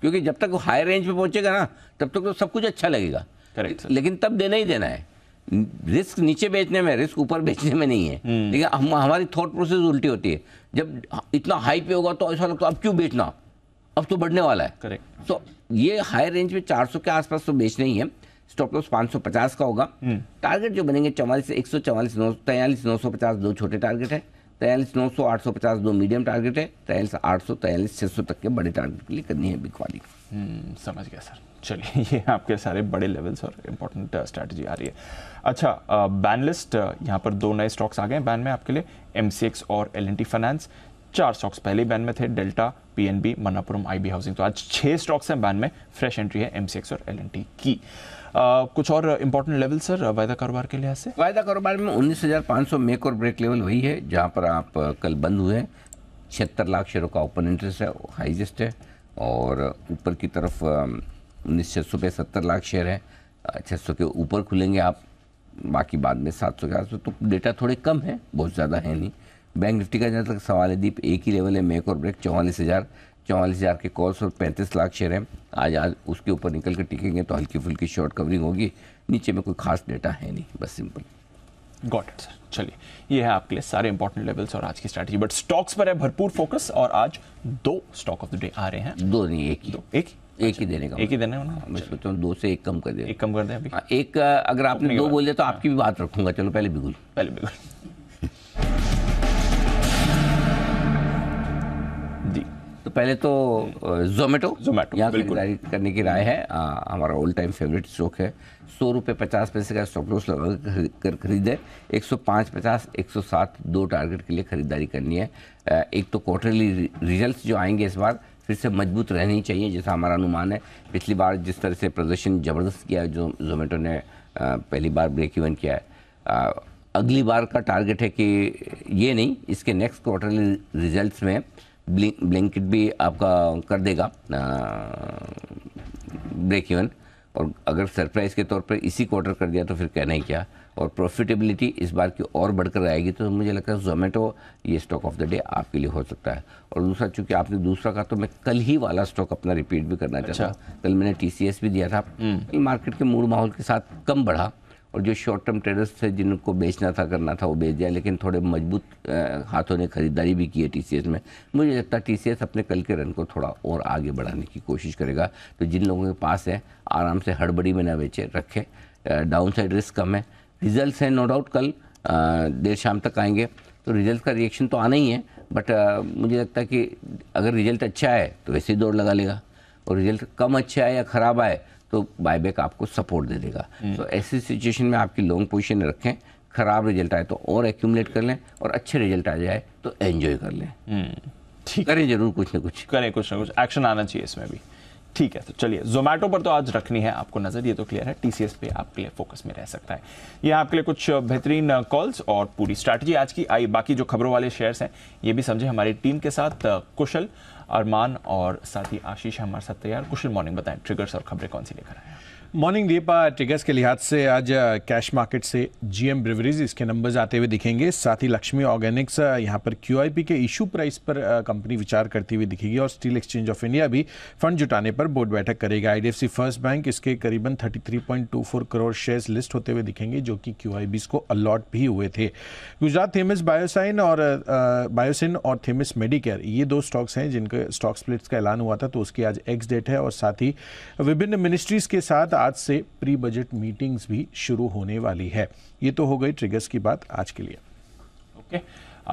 क्योंकि जब तक वो हाई रेंज पे पहुँचेगा ना तब तक तो सब कुछ अच्छा लगेगा करेक्ट लेकिन तब देना ही देना है रिस्क नीचे बेचने में रिस्क ऊपर बेचने में नहीं है हम्म। लेकिन हम हमारी थॉट प्रोसेस उल्टी होती है जब इतना हाई पे होगा तो ऐसा लगता है अब क्यों बेचना अब तो बढ़ने वाला है करेक्ट तो ये हाई रेंज में चार के आसपास तो बेचना ही है स्टॉप लॉस 550 का होगा टारगेट हम्म। जो बनेंगे चौवालीस एक सौ चौवालीस नौ तैयलीस नौ सौ पचास दो छोटे टारगेट है तैयलीस नौ सौ आठ सौ पचास दो मीडियम टारगेट है तैयलीस आठ सौ तैयलीस छः सौ तक के बड़े टारगेट के लिए करनी है बिकवाली हम्म, समझ गया सर चलिए ये आपके सारे बड़े लेवल्स और इम्पोर्टेंट स्ट्रैटेजी uh, आ रही है अच्छा बैनलिस्ट uh, uh, यहाँ पर दो नए स्टॉक्स आ गए बैन में आपके लिए एम और एल फाइनेंस चार स्टॉक्स पहले बैन में थे delta PNB Manappuram B housing तो आज छः स्टॉक्स हैं बैन में फ्रेश एंट्री है एमसीएक्स और एलएनटी की कुछ और इम्पोर्टेंट लेवल सर वायदा कारोबार के लिहाज से वायदा कारोबार में उन्नीस हज़ार पाँच सौ मेक और ब्रेक लेवल वही है जहाँ पर आप कल बंद हुए हैं छिहत्तर लाख शेयरों का ओपन इंटरेस्ट है हाइजेस्ट है और ऊपर की तरफ उन्नीस छः सौ पे सत्तर लाख शेयर है छः सौ के ऊपर खुलेंगे आप बाकी बाद में सात सौ ग्यारह सौ तो डेटा थोड़े कम है बहुत ज़्यादा है नहीं बैंक निफ्टी का जहाँ तक सवाल है दीप एक ही लेवल है मेक और ब्रेक चौवालीस हज़ार चौवालीस हज़ार के कॉल्स और पैंतीस लाख शेयर हैं आज आज उसके ऊपर निकल कर टिकेंगे तो हल्की फुल्की शॉर्ट कवरिंग होगी नीचे में कोई खास डेटा है नहीं बस सिंपल गॉट इट सर चलिए ये है आपके लिए सारे इंपॉर्टेंट लेवल्स और आज की स्ट्रैटेजी बट स्टॉक्स पर है भरपूर फोकस और आज दो स्टॉक ऑफ द डे आ रहे हैं दो नहीं एक ही दो एक अच्छा, एक ही देने का एक ही देना है मैं सोचता हूँ दो से एक कम कर दे एक कम कर दे अभी हाँ, एक अगर आपने दो बोले तो हाँ। आपकी भी बात रखूंगा चलो पहले बिगुल पहले बिगुल पहले तो जोमेटो हम्म। जोमेटो यहाँ खरीदारी करने की राय है आ, हमारा ऑल टाइम फेवरेट स्टॉक है सौ रुपये पचास पैसे का स्टॉप लॉस लगा कर खरीदें एक सौ पाँच पचास एक सौ सात दो टारगेट के लिए खरीदारी करनी है एक तो क्वार्टरली रिजल्ट्स जो आएंगे इस बार फिर से मजबूत रहनी चाहिए जैसा हमारा अनुमान है पिछली बार जिस तरह से प्रदर्शन ज़बरदस्त किया जो जोमेटो ने पहली बार ब्रेक इवन किया है अगली बार का टारगेट है कि ये नहीं इसके नेक्स्ट क्वार्टरली रिजल्ट्स में ब्लिंक ब्लैंकेट भी आपका कर देगा ब्रेक इवन और अगर सरप्राइज़ के तौर पर इसी क्वार्टर कर दिया तो फिर कहना ही क्या और प्रॉफिटेबिलिटी इस बार की और बढ़कर आएगी तो मुझे लगता है जोमेटो ये स्टॉक ऑफ द डे आपके लिए हो सकता है और दूसरा चूंकि आपने दूसरा कहा तो मैं कल ही वाला स्टॉक अपना रिपीट भी करना चाहता अच्छा। हूँ कल मैंने टी भी दिया था मार्केट हम्म। के मूड माहौल के साथ कम बढ़ा और जो शॉर्ट टर्म ट्रेडर्स थे जिनको बेचना था करना था वो बेच दिया लेकिन थोड़े मजबूत हाथों ने खरीदारी भी की है टी में मुझे लगता है टी अपने कल के रन को थोड़ा और आगे बढ़ाने की कोशिश करेगा तो जिन लोगों के पास है आराम से हड़बड़ी में ना बेचे रखे डाउन साइड रिस्क कम है रिजल्ट हैं नो डाउट कल देर शाम तक आएंगे तो रिजल्ट का रिएक्शन तो आना ही है बट मुझे लगता है कि अगर रिजल्ट अच्छा है तो वैसे ही दौड़ लगा लेगा और रिजल्ट कम अच्छा है या ख़राब आए तो बायबैक आपको सपोर्ट दे देगा तो ऐसी सिचुएशन में आपकी लॉन्ग पोजिशन रखें खराब रिजल्ट आए तो और एक्यूमलेट कर लें और अच्छे रिजल्ट आ जाए तो एंजॉय कर लें हम्म, ठीक करें जरूर कुछ ना कुछ करें कुछ ना कुछ एक्शन आना चाहिए इसमें भी ठीक है तो चलिए जोमेटो पर तो आज रखनी है आपको नज़र ये तो क्लियर है टीसीएस पे आपके लिए फोकस में रह सकता है ये आपके लिए कुछ बेहतरीन कॉल्स और पूरी स्ट्रैटेजी आज की आई बाकी जो खबरों वाले शेयर्स हैं ये भी समझे हमारी टीम के साथ कुशल अरमान और साथी आशीष हमारे साथ तैयार कुशल मॉर्निंग बताएं ट्रिगर्स और खबरें कौन सी लेकर आए हैं मॉर्निंग दीपा टिकर्स के लिहाज से आज कैश uh, मार्केट से जीएम ब्रिवरीज इसके नंबर्स आते हुए दिखेंगे साथ ही लक्ष्मी ऑर्गेनिक्स यहां पर क्यूआईपी के इशू प्राइस पर कंपनी uh, विचार करती हुई दिखेगी और स्टील एक्सचेंज ऑफ इंडिया भी फंड जुटाने पर बोर्ड बैठक करेगा आईडीएफसी फर्स्ट बैंक इसके करीबन थर्टी करोड़ शेयर्स लिस्ट होते हुए दिखेंगे जो कि क्यू को अलॉट भी हुए थे गुजरात थेमिस बायोसाइन और बायोसिन uh, और थेमिस मेडिकेयर ये दो स्टॉक्स हैं जिनके स्टॉक स्प्लिट्स का ऐलान हुआ था तो उसकी आज एक्स डेट है और साथ ही विभिन्न मिनिस्ट्रीज के साथ आज से प्री बजट मीटिंग्स भी शुरू होने वाली है ये तो हो गई ट्रिगर्स की बात आज के लिए ओके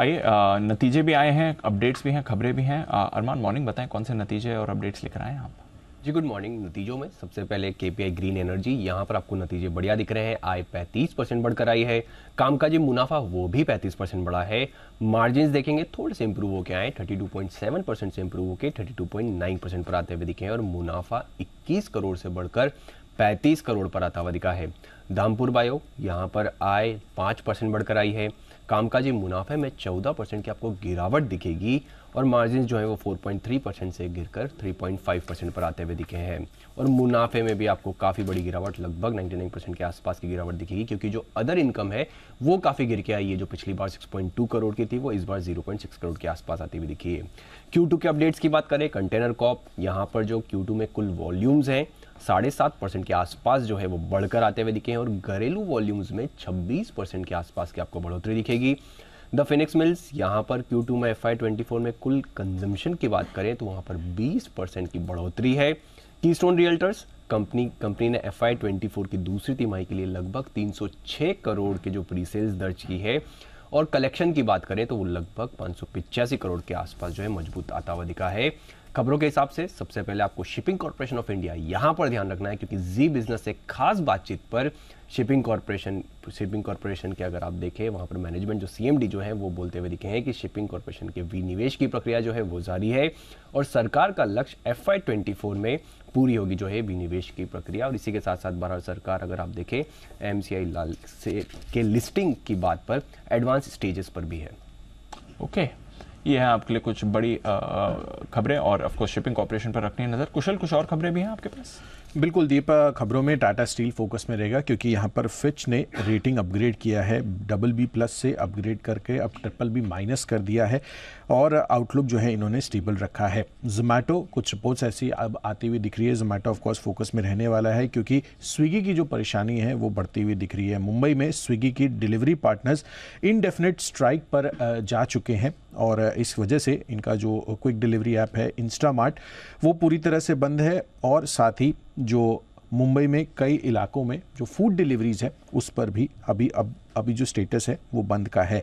आइए नतीजे भी आए हैं अपडेट्स भी हैं खबरें भी हैं अरमान मॉर्निंग बताएं कौन से नतीजे और अपडेट्स लिख रहे हैं आप जी गुड मॉर्निंग नतीजों में सबसे पहले के पी आई ग्रीन एनर्जी यहाँ पर आपको नतीजे बढ़िया दिख रहे हैं आय 35 परसेंट बढ़कर आई है कामकाजी मुनाफा वो भी 35 परसेंट बढ़ा है मार्जिन देखेंगे थोड़े से इंप्रूव होकर आए 32.7 परसेंट से इंप्रूव होकर 32.9 परसेंट पर आते हुए दिखे हैं और मुनाफा 21 करोड़ से बढ़कर पैंतीस करोड़ पर आता हुआ दिखा है धामपुर बायो यहाँ पर आय पाँच परसेंट बढ़कर आई है कामकाजी मुनाफे में चौदह परसेंट की आपको गिरावट दिखेगी और मार्जिन जो है वो 4.3 परसेंट से गिरकर 3.5 परसेंट पर आते हुए दिखे हैं और मुनाफे में भी आपको काफ़ी बड़ी गिरावट लगभग 99 परसेंट के आसपास की गिरावट दिखेगी क्योंकि जो अदर इनकम है वो काफ़ी गिर के आई है जो पिछली बार 6.2 करोड़ की थी वो इस बार 0.6 करोड़ के आसपास आती हुई दिखी है क्यू के अपडेट्स की बात करें कंटेनर कॉप यहाँ पर जो क्यू में कुल वॉल्यूम्स हैं साढ़े सात परसेंट के आसपास जो है वो बढ़कर आते हुए दिखे हैं और घरेलू वॉल्यूम्स में छब्बीस परसेंट के आसपास की आपको बढ़ोतरी दिखेगी द फिनिक्स मिल्स यहाँ पर क्यू टू में एफ आई ट्वेंटी फोर में कुल कंजम्पशन की बात करें तो वहाँ पर बीस परसेंट की बढ़ोतरी है Keystone Realtors company company ने एफ आई ट्वेंटी फोर की दूसरी तिमाही के लिए लगभग तीन सौ छः करोड़ के जो प्री सेल्स दर्ज की है और कलेक्शन की बात करें तो वो लगभग पाँच सौ पिचासी करोड़ के आसपास जो है मजबूत आता हुआ दिखा है खबरों के हिसाब से सबसे पहले आपको शिपिंग कॉरपोरेशन ऑफ इंडिया यहाँ पर ध्यान रखना है क्योंकि जी बिजनेस से खास बातचीत पर शिपिंग कॉरपोरेशन शिपिंग कॉरपोरेशन के अगर आप देखें वहाँ पर मैनेजमेंट जो सीएमडी जो है वो बोलते हुए दिखे हैं कि शिपिंग कॉरपोरेशन के विनिवेश की प्रक्रिया जो है वो जारी है और सरकार का लक्ष्य एफ आई में पूरी होगी जो है विनिवेश की प्रक्रिया और इसी के साथ साथ भारत सरकार अगर आप देखें एम लाल से के लिस्टिंग की बात पर एडवांस स्टेजेस पर भी है ओके okay. ये है आपके लिए कुछ बड़ी खबरें और ऑफकोर्स शिपिंग कॉपोरेशन पर रखनी है नज़र कुशल कुछ और खबरें भी हैं आपके पास बिल्कुल दीप खबरों में टाटा स्टील फोकस में रहेगा क्योंकि यहाँ पर फिच ने रेटिंग अपग्रेड किया है डबल बी प्लस से अपग्रेड करके अब ट्रिपल बी माइनस कर दिया है और आउटलुक जो है इन्होंने स्टेबल रखा है जोमेटो कुछ रिपोर्ट्स ऐसी अब आती हुई दिख रही है जोमेटो ऑफकोर्स फोकस में रहने वाला है क्योंकि स्विगी की जो परेशानी है वो बढ़ती हुई दिख रही है मुंबई में स्विगी की डिलीवरी पार्टनर्स इनडेफिनेट स्ट्राइक पर जा चुके हैं और इस वजह से इनका जो क्विक डिलीवरी ऐप है इंस्टामार्ट वो पूरी तरह से बंद है और साथ ही जो मुंबई में कई इलाकों में जो फूड डिलीवरीज है उस पर भी अभी अब अभी जो स्टेटस है वो बंद का है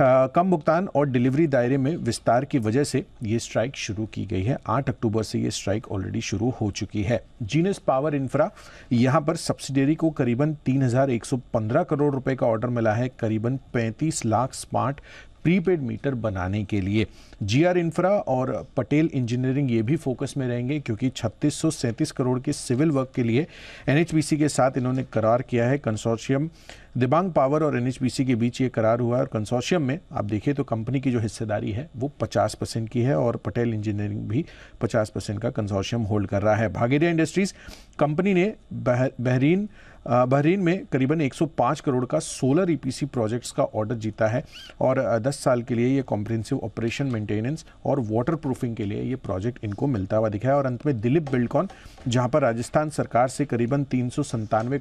आ, कम भुगतान और डिलीवरी दायरे में विस्तार की वजह से ये स्ट्राइक शुरू की गई है 8 अक्टूबर से ये स्ट्राइक ऑलरेडी शुरू हो चुकी है जीनस पावर इंफ्रा यहाँ पर सब्सिडरी को करीबन 3,115 करोड़ रुपए का ऑर्डर मिला है करीबन 35 लाख स्मार्ट प्रीपेड मीटर बनाने के लिए जीआर इंफ्रा और पटेल इंजीनियरिंग ये भी फोकस में रहेंगे क्योंकि छत्तीस करोड़ के सिविल वर्क के लिए एनएचपीसी के साथ इन्होंने करार किया है कंसोर्शियम दिबांग पावर और एनएचपीसी के बीच ये करार हुआ है और कंसोर्शियम में आप देखिए तो कंपनी की जो हिस्सेदारी है वो 50 परसेंट की है और पटेल इंजीनियरिंग भी 50 परसेंट का कंसोर्शियम होल्ड कर रहा है भागेरिया इंडस्ट्रीज कंपनी ने बह, बहरीन बहरीन में करीबन 105 करोड़ का सोलर ईपीसी e प्रोजेक्ट्स का ऑर्डर जीता है और 10 साल के लिए ये कॉम्प्रिहेंसिव ऑपरेशन मेंटेनेंस और वाटर प्रूफिंग के लिए ये प्रोजेक्ट इनको मिलता हुआ दिखा है और अंत में दिलीप बिल्डकॉन जहाँ पर राजस्थान सरकार से करीबन तीन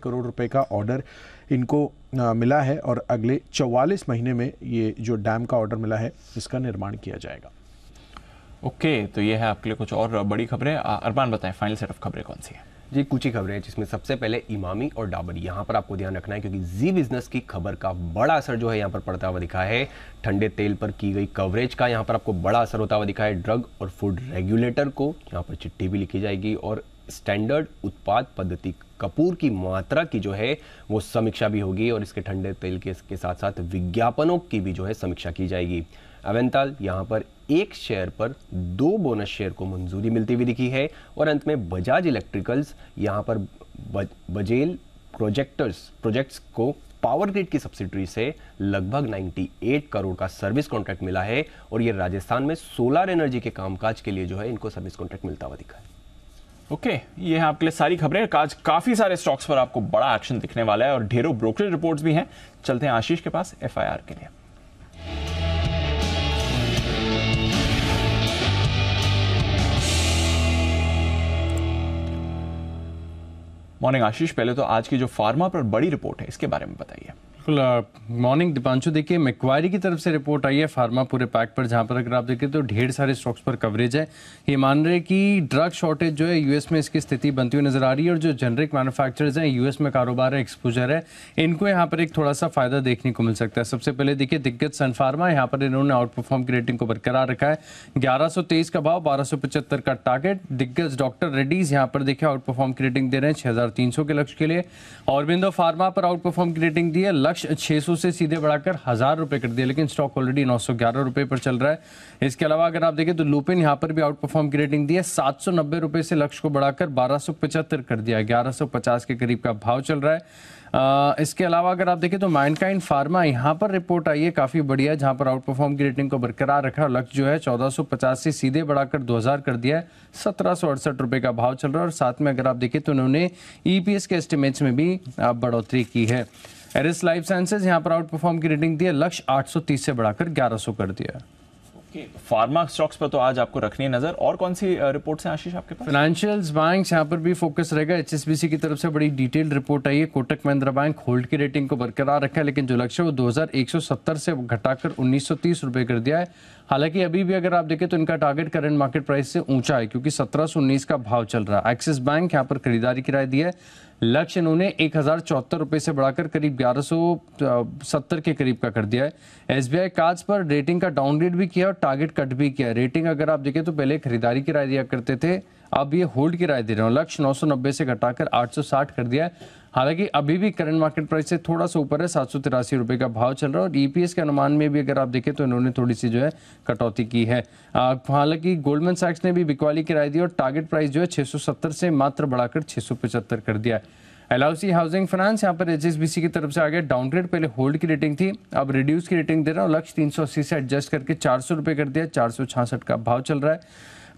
करोड़ रुपये का ऑर्डर इनको मिला है और अगले चौवालीस महीने में ये जो डैम का ऑर्डर मिला है इसका निर्माण किया जाएगा ओके okay, तो ये है आपके लिए कुछ और बड़ी खबरें अरमान बताएं फाइनल सेट ऑफ खबरें कौन सी हैं जी कुछ ही खबरें हैं जिसमें सबसे पहले इमामी और डाबर यहाँ पर आपको ध्यान रखना है क्योंकि जी बिजनेस की खबर का बड़ा असर जो है यहाँ पर पड़ता हुआ दिखा है ठंडे तेल पर की गई कवरेज का यहाँ पर आपको बड़ा असर होता हुआ दिखा है ड्रग और फूड रेगुलेटर को यहाँ पर चिट्ठी भी लिखी जाएगी और स्टैंडर्ड उत्पाद पद्धति कपूर की मात्रा की जो है वो समीक्षा भी होगी और इसके ठंडे तेल के, के साथ साथ विज्ञापनों की भी जो है समीक्षा की जाएगी अवेंताल यहाँ पर एक शेयर पर दो बोनस शेयर को मंजूरी मिलती हुई दिखी है और अंत में बजाज इलेक्ट्रिकल्स यहाँ पर बज, बजेल प्रोजेक्टर्स प्रोजेक्ट्स को पावर ग्रिड की सब्सिडी से लगभग 98 करोड़ का सर्विस कॉन्ट्रैक्ट मिला है और यह राजस्थान में सोलर एनर्जी के कामकाज के लिए जो है इनको सर्विस कॉन्ट्रैक्ट मिलता हुआ दिखा है ओके okay, ये है आपके लिए सारी खबरें आज काफी सारे स्टॉक्स पर आपको बड़ा एक्शन दिखने वाला है और ढेरों ब्रोकरेज रिपोर्ट्स भी हैं चलते हैं आशीष के पास एफआईआर के लिए मॉर्निंग आशीष पहले तो आज की जो फार्मा पर बड़ी रिपोर्ट है इसके बारे में बताइए बिल्कुल मॉर्निंग दीपांशु देखिए मैक्वायरी की तरफ से रिपोर्ट आई है फार्मा पूरे पैक पर जहां पर अगर आप देखें तो ढेर सारे स्टॉक्स पर कवरेज है ये मान रहे कि ड्रग शॉर्टेज जो है यूएस में इसकी स्थिति बनती हुई नजर आ रही है और जो जेनरिक मैन्युफैक्चरर्स हैं यूएस में कारोबार है एक्सपोजर है इनको यहाँ पर एक थोड़ा सा फायदा देखने को मिल सकता है सबसे पहले देखिए दिग्गज सन फार्मा यहाँ पर इन्होंने आउट परफॉर्म की रेटिंग को बरकरार रखा है ग्यारह का भाव बारह का टारगेट दिग्गज डॉक्टर रेड्डीज यहाँ पर देखिए आउट परफॉर्म की रेटिंग दे रहे हैं छह के लक्ष्य के लिए और फार्मा पर आउट परफॉर्म की रेटिंग दी है लक्ष्य 600 से सीधे बढ़ाकर हजार रुपए कर दिया लेकिन स्टॉक ऑलरेडी नौ सौ ग्यारह रुपए पर चल रहा है इसके अलावा अगर आप देखें तो लुपिन यहाँ पर भी आउट परफॉर्म की रेटिंग दी है सात सौ नब्बे रुपए से लक्ष्य को बढ़ाकर बारह सौ पचहत्तर कर दिया ग्यारह सौ पचास के करीब का भाव चल रहा है आ, इसके अलावा अगर आप देखें तो माइंडकाइंड फार्मा यहाँ पर रिपोर्ट आई है काफ़ी बढ़िया जहाँ पर आउट परफॉर्म की रेटिंग को बरकरार रखा और लक्ष्य जो है 1450 से सीधे बढ़ाकर 2000 कर दिया है सत्रह रुपए का भाव चल रहा है और साथ में अगर आप देखें तो उन्होंने ईपीएस e के एस्टिमेट्स में भी बढ़ोतरी की है एरिस लाइफ साइंसेज यहाँ पर आउट परफॉर्म की रेटिंग दी है लक्ष्य 830 से बढ़ाकर 1100 कर दिया है फार्मा स्टॉक्स पर तो आज आपको रखनी है नजर और कौन सी रिपोर्ट्स हैं आशीष आपके पास फाइनेंशियल्स बैंक यहाँ पर भी फोकस रहेगा एच की तरफ से बड़ी डिटेल रिपोर्ट आई है कोटक महिंद्रा बैंक होल्ड की रेटिंग को बरकरार रखा है लेकिन जो लक्ष्य है वो 2170 से घटाकर 1930 रुपए कर दिया है हालांकि अभी भी अगर आप देखें तो इनका टारगेट करंट मार्केट प्राइस से ऊंचा है क्योंकि सत्रह का भाव चल रहा है एक्सिस बैंक यहाँ पर खरीदारी किराया दिया है लक्ष्य इन्होंने एक हज़ार चौहत्तर से बढ़ाकर करीब ग्यारह सत्तर के करीब का कर दिया है एस बी आई कार्ड्स पर रेटिंग का डाउनग्रेड भी किया और टारगेट कट भी किया रेटिंग अगर आप देखें तो पहले खरीदारी की राय दिया करते थे अब ये होल्ड की राय दे रहे हो लक्ष्य नौ सौ नब्बे से घटाकर आठ सौ साठ कर दिया है हालांकि अभी भी करंट मार्केट प्राइस से थोड़ा सा ऊपर है सात सौ तिरासी रुपये का भाव चल रहा है और ईपीएस e के अनुमान में भी अगर आप देखें तो इन्होंने थोड़ी सी जो है कटौती की है हालांकि गोल्डमैन सैक्स ने भी बिकवाली किराए दी और टारगेट प्राइस जो है 670 से मात्र बढ़ाकर 675 कर दिया है एलआईसी हाउसिंग फाइनेंस यहाँ पर एच की तरफ से आगे डाउनग्रेड पहले होल्ड की रेटिंग थी अब रिड्यूस की रेटिंग दे रहा हूँ लक्ष्य 380 से एडजस्ट करके चार सौ कर दिया चार का भाव चल रहा है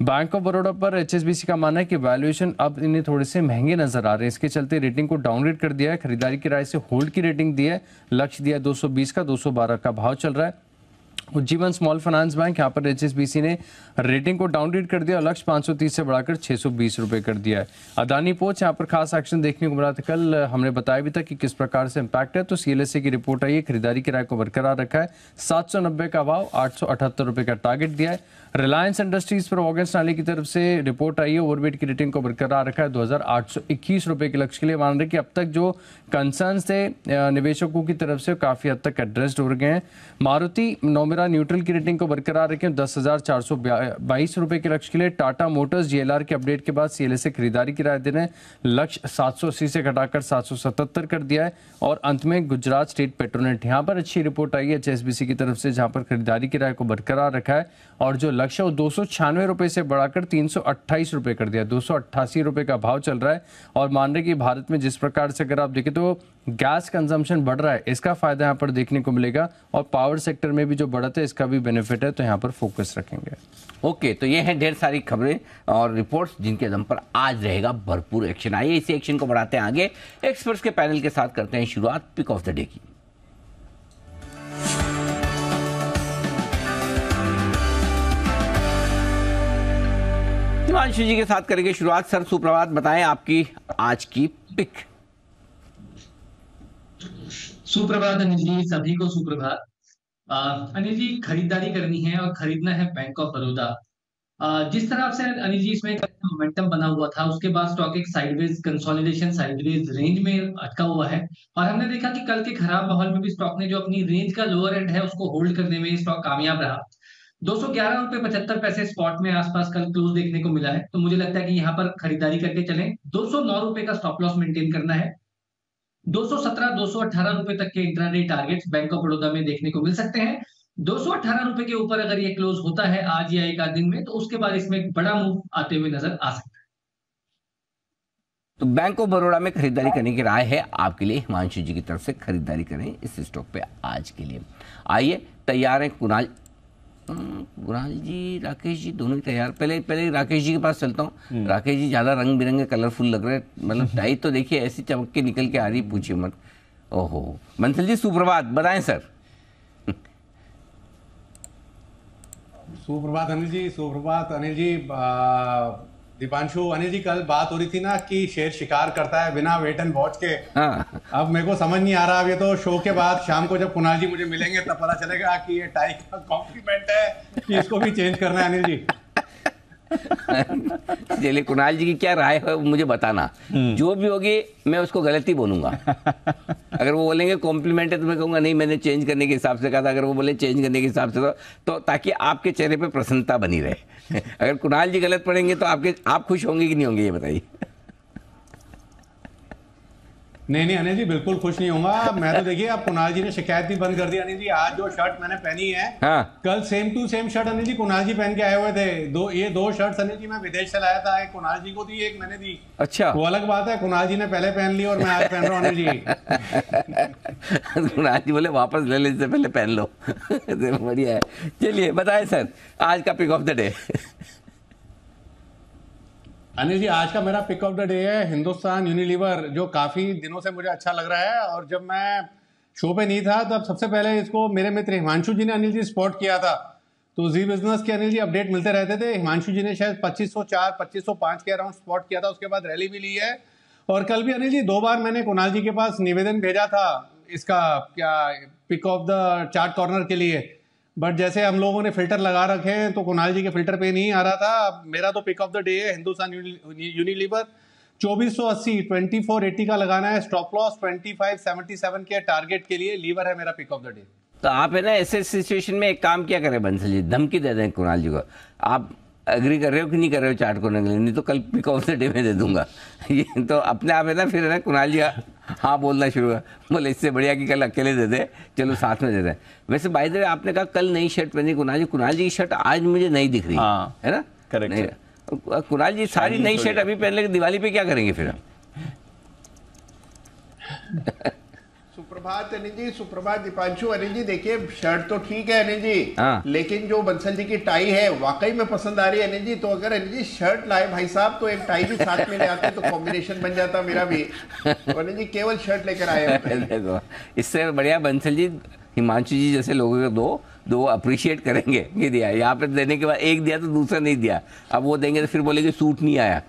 बैंक ऑफ बड़ौदा पर एचएसबीसी का मानना है कि वैल्यूएशन अब इन्हें थोड़े से महंगे नजर आ रहे हैं इसके चलते रेटिंग को डाउनग्रेड कर दिया है खरीदारी की राय से होल्ड की रेटिंग दी है लक्ष्य दिया है 220 का दो का भाव चल रहा है उज्जीवन स्मॉल फाइनेंस बैंक यहाँ पर एचएसबीसी ने रेटिंग को डाउनग्रेड कर दिया और लक्ष्य 530 से बढ़ाकर 620 रुपए कर दिया है अदानी पोच यहाँ पर खास एक्शन देखने को मिला था कल हमने बताया भी था कि किस प्रकार से इम्पैक्ट है तो सीएलएसए की रिपोर्ट आई है खरीदारी किराए को बरकरार रखा है सात का भाव आठ रुपए का टारगेट दिया है रिलायंस इंडस्ट्रीज पर ऑगस्ट नाली की तरफ से रिपोर्ट आई है ओवरबीट की रेटिंग को बरकरार रखा है दो रुपए के लक्ष्य के लिए मान रहे कि अब तक जो कंसर्न थे निवेशकों की तरफ से काफ़ी हद तक एड्रेस्ड हो गए हैं मारुति नोमेरा न्यूट्रल की रेटिंग को बरकरार रखे दस रुपए के लक्ष्य के लिए टाटा मोटर्स जीएलआर के अपडेट के बाद सीएलए से खरीदारी की राय दे रहे हैं लक्ष्य सात से घटाकर सात कर दिया है और अंत में गुजरात स्टेट पेट्रोनेट यहाँ पर अच्छी रिपोर्ट आई है एच की तरफ से जहाँ पर खरीदारी की राय को बरकरार रखा है और जो लक्ष्य और दो सौ से बढ़ाकर तीन रुपए कर दिया दो रुपए का भाव चल रहा है और मान रहे कि भारत में जिस प्रकार से अगर आप देखें तो गैस कंजम्पशन बढ़ रहा है इसका फायदा यहाँ पर देखने को मिलेगा और पावर सेक्टर में भी जो बढ़त है इसका भी बेनिफिट है तो यहाँ पर फोकस रखेंगे ओके okay, तो ये हैं ढेर सारी खबरें और रिपोर्ट्स जिनके दम पर आज रहेगा भरपूर एक्शन आइए इसी एक्शन को बढ़ाते हैं आगे एक्सपर्ट्स के पैनल के साथ करते हैं शुरुआत पिक ऑफ द डे की हिमांशु जी के साथ करेंगे शुरुआत सर सुप्रभात बताएं आपकी आज की पिक सुप्रभात अनिल जी सभी को सुप्रभात अनिल जी खरीदारी करनी है और खरीदना है बैंक ऑफ बड़ौदा जिस तरह से अनिल जी इसमें मोमेंटम बना हुआ था उसके बाद स्टॉक एक साइडवेज कंसोलिडेशन साइडवेज रेंज में अटका हुआ है और हमने देखा कि कल के खराब माहौल में भी स्टॉक ने जो अपनी रेंज का लोअर एंड है उसको होल्ड करने में स्टॉक कामयाब रहा दो सौ ग्यारह रुपए पचहत्तर पैसे स्पॉट में आसपास कल क्लोज देखने को मिला है तो मुझे लगता है कि यहां पर खरीदारी करके चलें दो सौ नौ रुपए का स्टॉप लॉस मेंटेन करना है दो सौ सत्रह दो सौ अठारह रुपए तक के internet target bank of Baroda में देखने को मिल सकते हैं दो सौ अठारह रुपए के ऊपर अगर ये क्लोज होता है आज या एक आध दिन में तो उसके बाद इसमें एक बड़ा मूव आते हुए नजर आ सकता है तो बैंक ऑफ बड़ौदा में खरीदारी करने की राय है आपके लिए हिमांशु जी की तरफ से खरीदारी करें इस स्टॉक पे आज के लिए आइए तैयार है कुणाल गुराज जी राकेश जी दोनों ही तैयार पहले पहले राकेश जी के पास चलता हूँ हम्म। राकेश जी ज़्यादा रंग बिरंगे कलरफुल लग रहे हैं मतलब टाई तो देखिए ऐसी चमक के निकल के आ रही पूछिए मत ओहो मंथल जी सुप्रभात बताएं सर सुप्रभात अनिल जी सुप्रभात अनिल जी दीपांशु अनिल जी कल बात हो रही थी ना कि शेर शिकार करता है बिना वेट एंड वॉच के हाँ। अब मेरे को समझ नहीं आ रहा अब ये तो शो के बाद शाम को जब कुणाल जी मुझे मिलेंगे तब पता चलेगा कि ये टाई का कॉम्प्लीमेंट है कि इसको भी चेंज करना है अनिल जी चलिए कुणाल जी की क्या राय है मुझे बताना हम्म। जो भी होगी मैं उसको गलत ही बोलूंगा अगर वो बोलेंगे कॉम्प्लीमेंट है तो मैं कहूँगा नहीं मैंने चेंज करने के हिसाब से कहा था अगर वो बोले चेंज करने के हिसाब से तो ताकि आपके चेहरे पर प्रसन्नता बनी रहे अगर कुणाल जी गलत पढ़ेंगे तो आपके आप खुश होंगे कि नहीं होंगे ये बताइए नहीं नहीं अनिल जी बिल्कुल खुश नहीं होगा मैं तो देखिए अब कुणाल जी ने शिकायत भी बंद कर दी अनिल जी आज जो शर्ट मैंने पहनी है हाँ। कल same to same shirt Anil ji Kunal ji पहन के आए हुए थे दो ये दो शर्ट अनिल जी मैं विदेश से लाया था एक कुणाल जी को दी एक मैंने दी अच्छा वो अलग बात है कुणाल जी ने पहले पहन ली और मैं आज पहन रहा हूँ अनिल जी कुणाल जी बोले वापस ले लीजिए से पहले पहन लो बढ़िया है चलिए बताए सर आज का pick of the day Anil ji आज का मेरा पिक ऑफ द डे है हिंदुस्तान यूनिलीवर जो काफ़ी दिनों से मुझे अच्छा लग रहा है और जब मैं शो पे नहीं था तब सबसे पहले इसको मेरे मित्र हिमांशु जी ने अनिल जी स्पॉट किया था तो जी बिजनेस के अनिल जी अपडेट मिलते रहते थे हिमांशु जी ने शायद 2504 2505 के अराउंड स्पॉट किया था उसके बाद रैली भी ली है और कल भी अनिल जी दो बार मैंने कुणाल जी के पास निवेदन भेजा था इसका क्या pick of the chart corner के लिए बट जैसे हम लोगों ने फिल्टर लगा रखे हैं तो कुणाल जी के फिल्टर पे नहीं आ रहा था मेरा तो पिक ऑफ द डे है हिंदुस्तान यूनिलीवर 2480 2480 का लगाना है स्टॉप लॉस 2577 के टारगेट के लिए लीवर है मेरा पिक ऑफ द डे तो आप है ना ऐसे सिचुएशन में एक काम क्या करें बंसल जी धमकी दे दें कुणाल जी को आप एग्री कर रहे हो कि नहीं कर रहे हो चार्ट को निकले नहीं तो कल पिक ऑफ द डे में दे दूंगा ये तो अपने आप है ना फिर है ना कुणाल जी हाँ, हाँ बोलना शुरू हुआ बोले इससे बढ़िया कि कल अकेले दे दे चलो साथ में दे दें वैसे बाई दे आपने कहा कल नई शर्ट पहनी कुणाल जी कुणाल जी की शर्ट आज मुझे नहीं दिख रही है हाँ, ना करेक्ट कुणाल जी सारी नई शर्ट तो अभी पहन लेंगे दिवाली पे क्या करेंगे फिर प्रभात अनिल जी सुप्रभात दीपांशु अनिल जी देखिए शर्ट तो ठीक है अनिल जी हाँ। लेकिन जो बंसल जी की टाई है वाकई में पसंद आ रही है अनिल जी तो अगर अनिल जी शर्ट लाए भाई साहब तो एक टाई भी साथ में ले आते तो कॉम्बिनेशन बन जाता मेरा भी तो अनिल जी केवल शर्ट लेकर आए तो इससे बढ़िया बंसल जी हिमांशु जी जैसे लोगों को दो दो अप्रिशिएट करेंगे ये दिया यहाँ पर देने के बाद एक दिया तो दूसरा नहीं दिया अब वो देंगे तो फिर बोलेंगे सूट नहीं आया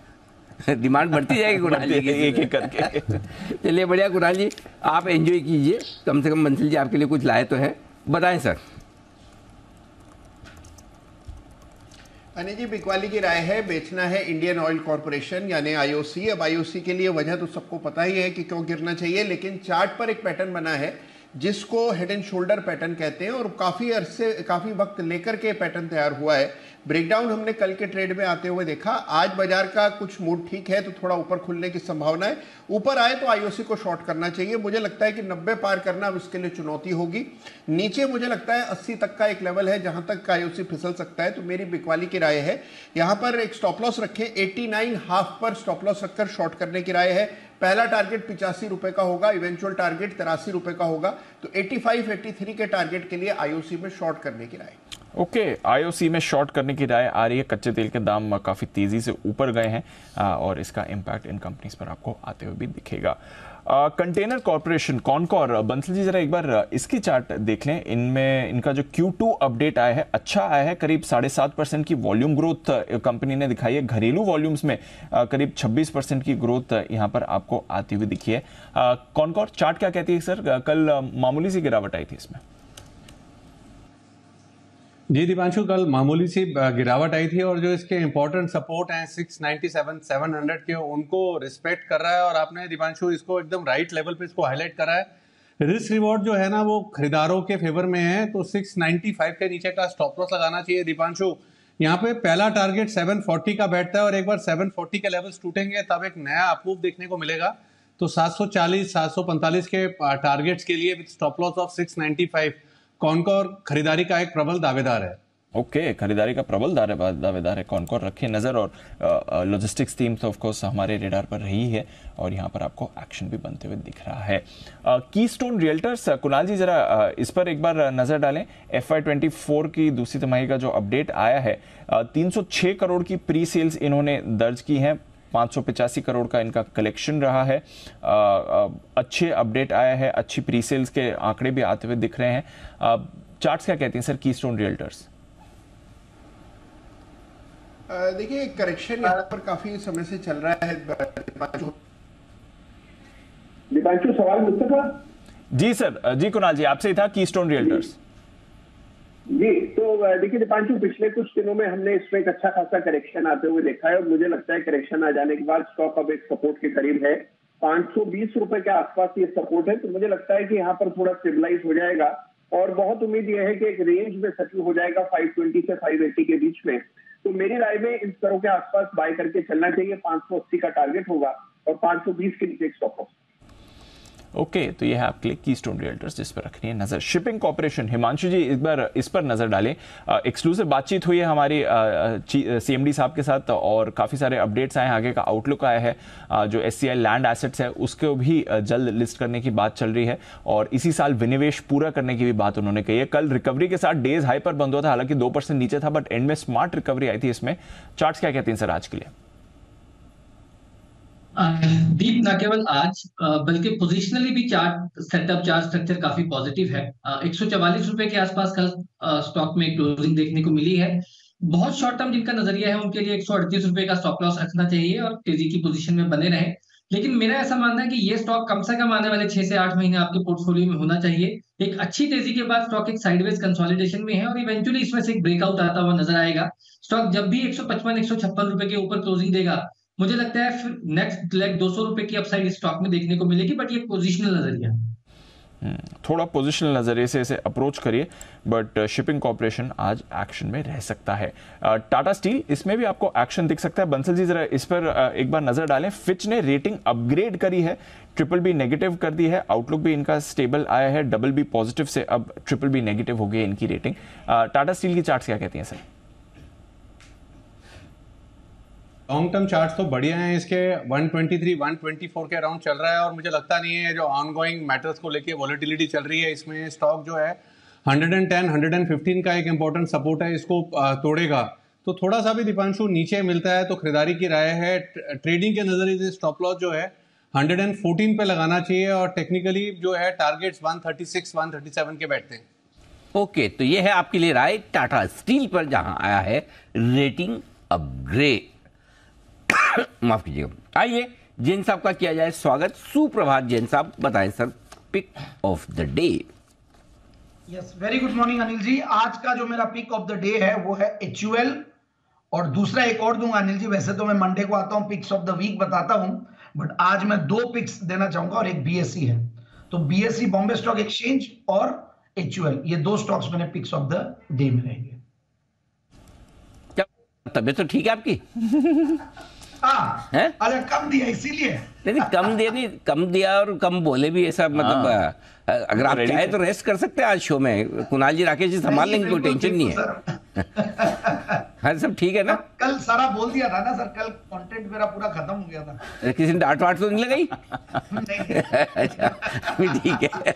डिमांड बढ़ती जाएगी कुणाल जी एक एक करके चलिए बढ़िया कुणाल जी आप एंजॉय कीजिए कम से कम बंसल जी आपके लिए कुछ लाए तो है बताएं सर अनिल जी बिकवाली की राय है बेचना है इंडियन ऑयल कॉरपोरेशन यानी आईओसी अब आईओसी के लिए वजह तो सबको पता ही है कि क्यों गिरना चाहिए लेकिन चार्ट पर एक पैटर्न बना है जिसको हेड एंड शोल्डर पैटर्न कहते हैं और काफ़ी अरसे काफ़ी वक्त लेकर के पैटर्न तैयार हुआ है ब्रेकडाउन हमने कल के ट्रेड में आते हुए देखा आज बाजार का कुछ मूड ठीक है तो थोड़ा ऊपर खुलने की संभावना है ऊपर आए तो आईओसी को शॉर्ट करना चाहिए मुझे लगता है कि 90 पार करना अब इसके लिए चुनौती होगी नीचे मुझे लगता है 80 तक का एक लेवल है जहां तक आईओसी फिसल सकता है तो मेरी बिकवाली की राय है यहाँ पर एक स्टॉप लॉस रखें एट्टी हाफ पर स्टॉप लॉस रखकर शॉर्ट करने की राय है पहला टारगेट पिचासी रुपए का होगा इवेंचुअल टारगेट तिरासी रुपए का होगा तो 85 83 के टारगेट के लिए आईओसी में शॉर्ट करने की राय ओके okay, आईओसी में शॉर्ट करने की राय आ रही है कच्चे तेल के दाम काफ़ी तेज़ी से ऊपर गए हैं और इसका इम्पैक्ट इन कंपनीज पर आपको आते हुए भी दिखेगा container corporation Concor Bansal ji जरा एक बार uh, इसकी चार्ट देख लें इनमें इनका जो Q2 अपडेट आया है अच्छा आया है करीब साढ़े सात परसेंट की वॉल्यूम ग्रोथ कंपनी ने दिखाई है घरेलू वॉल्यूम्स में uh, करीब 26 परसेंट की ग्रोथ uh, यहाँ पर आपको आती हुई दिखी है कॉनकॉर चार्ट क्या कहती है सर कल मामूली सी गिरावट आई थी इसमें जी दीपांशु कल मामूली सी गिरावट आई थी और जो इसके इम्पोर्टेंट सपोर्ट हैं 697, 700 के उनको रिस्पेक्ट कर रहा है और आपने दीपांशु इसको एकदम राइट लेवल पे इसको हाईलाइट करा है रिस्क रिवॉर्ड जो है ना वो खरीदारों के फेवर में है तो 695 के नीचे का स्टॉप लॉस लगाना चाहिए दीपांशु यहाँ पे पहला टारगेट 740 का बैठता है और एक बार 740 के लेवल्स टूटेंगे तब एक नया अप्रूव देखने को मिलेगा तो 740, 745 के टारगेट्स के लिए with stop loss of 695 Concor खरीदारी का एक प्रबल दावेदार है ओके okay, खरीदारी का प्रबल दावेदार है कौन कौन रखे नज़र और लॉजिस्टिक्स टीम तो कोर्स हमारे रेडार पर रही है और यहाँ पर आपको एक्शन भी बनते हुए दिख रहा है की स्टोन रियल्टर्स कुणाल जी ज़रा इस पर एक बार नज़र डालें एफ आई ट्वेंटी फोर की दूसरी तिमाही का जो अपडेट आया है तीन सौ छः करोड़ की प्री सेल्स इन्होंने दर्ज की हैं पाँच करोड़ का इनका कलेक्शन रहा है आ, आ, अच्छे अपडेट आया है अच्छी प्री सेल्स के आंकड़े भी आते हुए दिख रहे हैं चार्ट्स क्या कहते हैं सर की स्टोन रियल्टर्स देखिए करेक्शन यहाँ पर काफी समय से चल रहा है दीपांशु सवाल मुझसे था जी सर जी कुणाल जी आपसे ही था की स्टोन रियल्टर्स जी तो देखिए दीपांशु पिछले कुछ दिनों में हमने इसमें एक अच्छा खासा करेक्शन आते हुए देखा है और मुझे लगता है करेक्शन आ जाने के बाद स्टॉक अब एक सपोर्ट के करीब है पांच सौ बीस रुपए के आसपास ये सपोर्ट है तो मुझे लगता है कि यहाँ पर थोड़ा स्टेबलाइज हो जाएगा और बहुत उम्मीद यह है कि एक रेंज में सेटल हो जाएगा 520 से 580 के बीच में तो मेरी राय में इन स्तरों के आसपास बाय करके चलना चाहिए 580 का टारगेट होगा और 520 के नीचे एक स्टॉप ऑफ ओके okay, तो ये है आपके लिए की स्टोन रियल्टर्स जिस पर रखनी है नज़र शिपिंग कॉपोरेशन हिमांशु जी इस बार इस पर नज़र डालें एक्सक्लूसिव बातचीत हुई है हमारी सी एम साहब के साथ और काफ़ी सारे अपडेट्स आए हैं आगे का आउटलुक आया है आ, जो एस लैंड एसेट्स है उसको भी जल्द लिस्ट करने की बात चल रही है और इसी साल विनिवेश पूरा करने की भी बात उन्होंने कही है कल रिकवरी के साथ डेज हाई पर बंद हुआ था हालांकि दो नीचे था बट एंड में स्मार्ट रिकवरी आई थी इसमें चार्ट क्या कहते हैं सर आज के लिए दीप ना केवल आज बल्कि पोजिशनली भी चार्ट सेटअप चार्ट स्ट्रक्चर काफी पॉजिटिव है एक रुपए के आसपास कल स्टॉक में क्लोजिंग देखने को मिली है बहुत शॉर्ट टर्म जिनका नजरिया है उनके लिए एक रुपए का स्टॉप लॉस रखना चाहिए और तेजी की पोजीशन में बने रहे लेकिन मेरा ऐसा मानना है कि ये स्टॉक कम से कम आने वाले छह से आठ महीने आपके पोर्टफोलियो में होना चाहिए एक अच्छी तेजी के बाद स्टॉक एक साइडवेज कंसोलिडेशन में है और इवेंचुअली इसमें से एक ब्रेकआउट आता हुआ नजर आएगा स्टॉक जब भी एक सौ पचपन रुपए के ऊपर क्लोजिंग देगा मुझे लगता है फिर नेक्स्ट लेग दो सौ रुपए की अपसाइड स्टॉक में देखने को मिलेगी बट ये पोजिशनल नजरिया हम्म, थोड़ा पोजिशनल नज़रिए से इसे अप्रोच करिए बट शिपिंग कॉपरेशन आज एक्शन में रह सकता है टाटा uh, स्टील इसमें भी आपको एक्शन दिख सकता है बंसल जी जरा इस पर uh, एक बार नज़र डालें फिच ने रेटिंग अपग्रेड करी है ट्रिपल बी नेगेटिव कर दी है आउटलुक भी इनका स्टेबल आया है डबल बी पॉजिटिव से अब ट्रिपल बी नेगेटिव हो गई इनकी रेटिंग टाटा स्टील की चार्ट क्या कहती है सर लॉन्ग टर्म चार्ट तो बढ़िया है इसके 123, 124 के अराउंड चल रहा है और मुझे लगता नहीं है जो ऑन गोइंग मैटर्स को लेके वॉलिटिलिटी चल रही है इसमें स्टॉक जो है 110, 115 का एक इम्पोर्टेंट सपोर्ट है इसको तोड़ेगा तो थोड़ा सा भी दीपांशु नीचे मिलता है तो खरीदारी की राय है ट्रेडिंग के नज़रिए से स्टॉप लॉस जो है 114 पे लगाना चाहिए और टेक्निकली जो है टारगेट्स 136, 137 के बैठते हैं ओके okay, तो ये है आपके लिए राय टाटा स्टील पर जहां आया है रेटिंग अपग्रेड माफ कीजिएगा आइए जैन साहब का किया जाए स्वागत सुप्रभात जैन साहब बताएं sir pick of the day yes very good morning Anil ji आज का जो मेरा पिक ऑफ द डे है वो है एच और दूसरा एक और दूंगा अनिल जी वैसे तो मैं मंडे को आता हूँ पिक्स ऑफ द वीक बताता हूँ बट आज मैं दो पिक्स देना चाहूंगा और एक बीएससी है तो बीएससी बॉम्बे स्टॉक एक्सचेंज और एच ये दो स्टॉक्स मैंने पिक्स ऑफ द डे में रहेंगे तबियत तो ठीक है आपकी है अरे कम दिया इसीलिए नहीं कम दिया नहीं कम दिया और कम बोले भी ऐसा मतलब हाँ। अगर आप चाहे तो रेस्ट कर सकते हैं आज शो में कुणाल जी राकेश जी संभाल लेंगे कोई टेंशन नहीं है हाँ सब ठीक है ना कल सारा बोल दिया था ना सर कल कंटेंट मेरा पूरा खत्म हो गया था किसी ने डांट वाट तो नहीं लगाई अच्छा ठीक है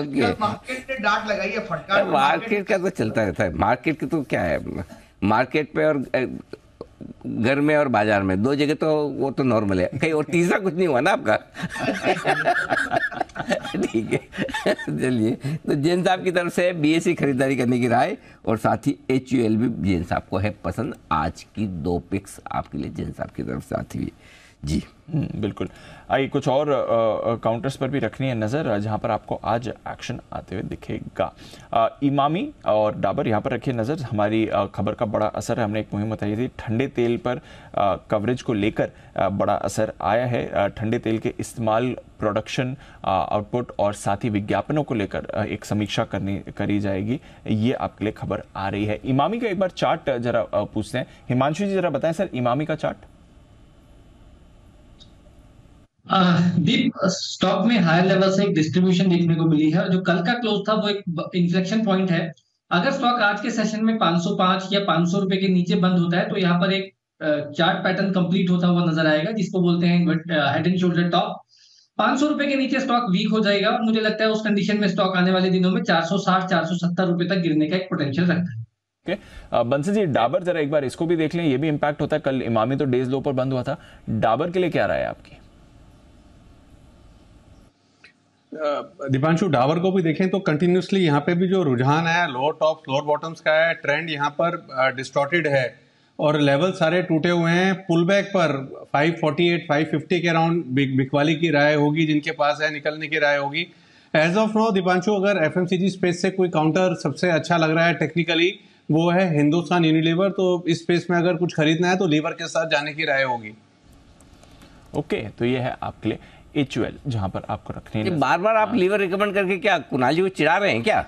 ओके मार्केट ने डांट लगाई है फटकार मार्केट का तो चलता रहता है मार्केट का तो क्या है मार्केट पे और घर में और बाजार में दो जगह तो वो तो नॉर्मल है कहीं और तीसरा कुछ नहीं हुआ ना आपका ठीक है चलिए तो जैन साहब की तरफ से बीएससी e खरीदारी करने की राय और साथ ही एच यू एल भी जैन साहब को है पसंद आज की दो पिक्स आपके लिए जैन साहब की तरफ से आती हुई जी हम्म, बिल्कुल आइए कुछ और काउंटर्स पर भी रखनी है नज़र जहां पर आपको आज एक्शन आते हुए दिखेगा आ, इमामी और डाबर यहां पर रखिए नज़र हमारी खबर का बड़ा असर हमने एक मुहिम बताई थी ठंडे तेल पर आ, कवरेज को लेकर बड़ा असर आया है ठंडे तेल के इस्तेमाल प्रोडक्शन आउटपुट और साथ ही विज्ञापनों को लेकर एक समीक्षा करनी करी जाएगी ये आपके लिए खबर आ रही है इमामी का एक बार चार्ट जरा पूछते हैं हिमांशु जी जरा बताएं सर इमामी का चार्ट दीप स्टॉक में हायर लेवल से एक डिस्ट्रीब्यूशन देखने को मिली है जो कल का क्लोज था वो एक इन्फ्लेक्शन पॉइंट है अगर स्टॉक आज के सेशन में 505 या 500 रुपए के नीचे बंद होता है तो यहाँ पर एक चार्ट पैटर्न कंप्लीट होता हुआ नजर आएगा जिसको बोलते हैं हेड एंड शोल्डर टॉप पांच सौ रुपए के नीचे स्टॉक वीक हो जाएगा और मुझे लगता है उस कंडीशन में स्टॉक आने वाले दिनों में सौ 470 रुपए तक गिरने का एक पोटेंशियल रखता है ओके जी डाबर जरा एक बार इसको भी देख लें ये भी इम्पैक्ट होता है कल इमामी तो डेज लो पर बंद हुआ था डाबर के लिए क्या राय है आपकी दीपांशु डावर को भी देखें तो कंटिन्यूसली यहाँ पे भी जो रुझान है लोअर टॉप लोअर बॉटम्स का है ट्रेंड यहाँ पर डिस्टॉर्टेड है और लेवल सारे टूटे हुए हैं पुल बैक पर 548, 550 के अराउंड बिकवाली की राय होगी जिनके पास है निकलने की राय होगी एज ऑफ नो दीपांशु अगर एफ स्पेस से कोई काउंटर सबसे अच्छा लग रहा है टेक्निकली वो है हिंदुस्तान यूनिलीवर तो इस स्पेस में अगर कुछ खरीदना है तो लीवर के साथ जाने की राय होगी ओके okay, तो ये है आपके लिए एचयूएल जहां पर आपको रखने बार बार आप लीवर हाँ। रिकमेंड करके क्या कुनाल जी को चिढ़ा रहे हैं क्या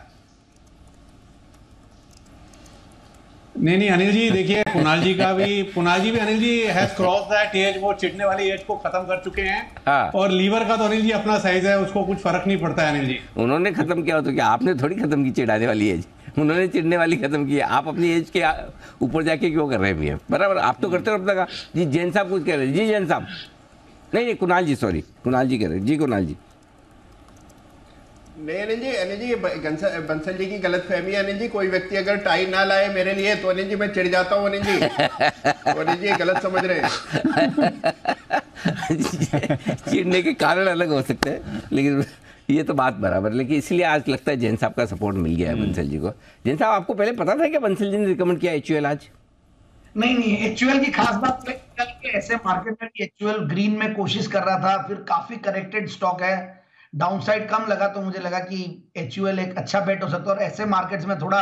नहीं नहीं अनिल जी देखिए कुणाल जी का भी कुणाल जी भी Anil ji has cross that edge वो चिटने वाली एज को खत्म कर चुके हैं हाँ। और लीवर का तो अनिल जी अपना साइज है उसको कुछ फर्क नहीं पड़ता है अनिल जी उन्होंने खत्म किया तो क्या आपने थोड़ी खत्म की चिढ़ाने वाली एज उन्होंने चिड़ने वाली खत्म की है आप अपनी एज के ऊपर जाके क्यों कर रहे हैं बराबर आप तो करते हो अपना जी जैन साहब कुछ कह रहे हैं जी जैन साहब नहीं नहीं कुणाल जी सॉरी कुणाल जी कह रहे जी कुणाल जी नहीं अनिल जी अनिल जी बंसल जी की गलत फहमी है अनिल जी कोई व्यक्ति अगर टाई ना लाए मेरे लिए तो अनिल जी मैं चिढ़ जाता हूँ अनिल जी तो अनिल जी गलत समझ रहे हैं चिढ़ने के कारण अलग हो सकते हैं लेकिन ये तो बात बराबर लेकिन इसलिए आज लगता है जैन साहब का सपोर्ट मिल गया है बंसल जी को जैन साहब आपको पहले पता था क्या बंसल जी ने रिकमेंड किया एच आज नहीं नहीं एक्चुअल की खास बात तो ऐसे मार्केट में एक्चुअल ग्रीन में कोशिश कर रहा था फिर काफी करेक्टेड स्टॉक है डाउनसाइड कम लगा तो मुझे लगा कि एचयूएल एक अच्छा बेट हो सकता है और ऐसे मार्केट्स में थोड़ा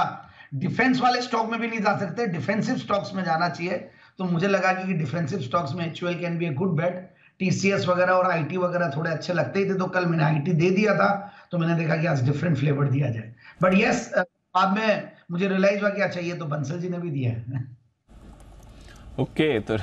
डिफेंस वाले स्टॉक में भी नहीं जा सकते डिफेंसिव स्टॉक्स में जाना चाहिए तो मुझे लगा कि डिफेंसिव स्टॉक्स में HUL can be a good bet TCS वगैरह और आईटी वगैरह थोड़े अच्छे लगते ही थे तो कल मैंने आईटी दे दिया था तो मैंने देखा कि आज डिफरेंट फ्लेवर दिया जाए बट यस बाद में मुझे रियलाइज हुआ कि अच्छा ये तो बंसल जी ने भी दिया है ओके okay, तो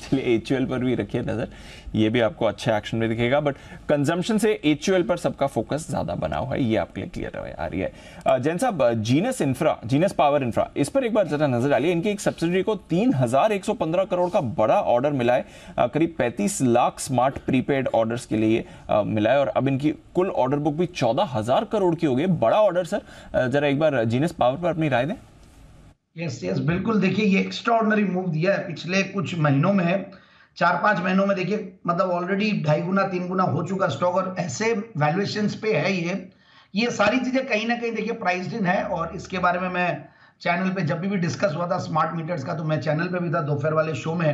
चलिए एच पर भी रखिए नज़र ये भी आपको अच्छा एक्शन में दिखेगा बट कंजम्पशन से एच पर सबका फोकस ज़्यादा बना हुआ है ये आपके लिए क्लियर आ रही है जैन साहब Genus infra Genus power infra इस पर एक बार ज़रा नज़र डालिए इनकी एक सब्सिडी को तीन करोड़ का बड़ा ऑर्डर मिला है करीब पैंतीस लाख स्मार्ट प्रीपेड ऑर्डर्स के लिए मिला है और अब इनकी कुल ऑर्डर बुक भी चौदह करोड़ की हो गई बड़ा ऑर्डर सर ज़रा एक बार जीनस पावर पर अपनी राय दें यस यस बिल्कुल देखिए ये एक्स्ट्रॉर्डनरी मूव दिया है पिछले कुछ महीनों में है चार पांच महीनों में देखिए मतलब ऑलरेडी ढाई गुना तीन गुना हो चुका स्टॉक और ऐसे वैल्यूएशन पे है ये ये सारी चीजें कहीं ना कहीं देखिए प्राइस इन है और इसके बारे में मैं चैनल पे जब भी डिस्कस हुआ था स्मार्ट मीटर्स का तो मैं चैनल पे भी था दोपहर वाले शो में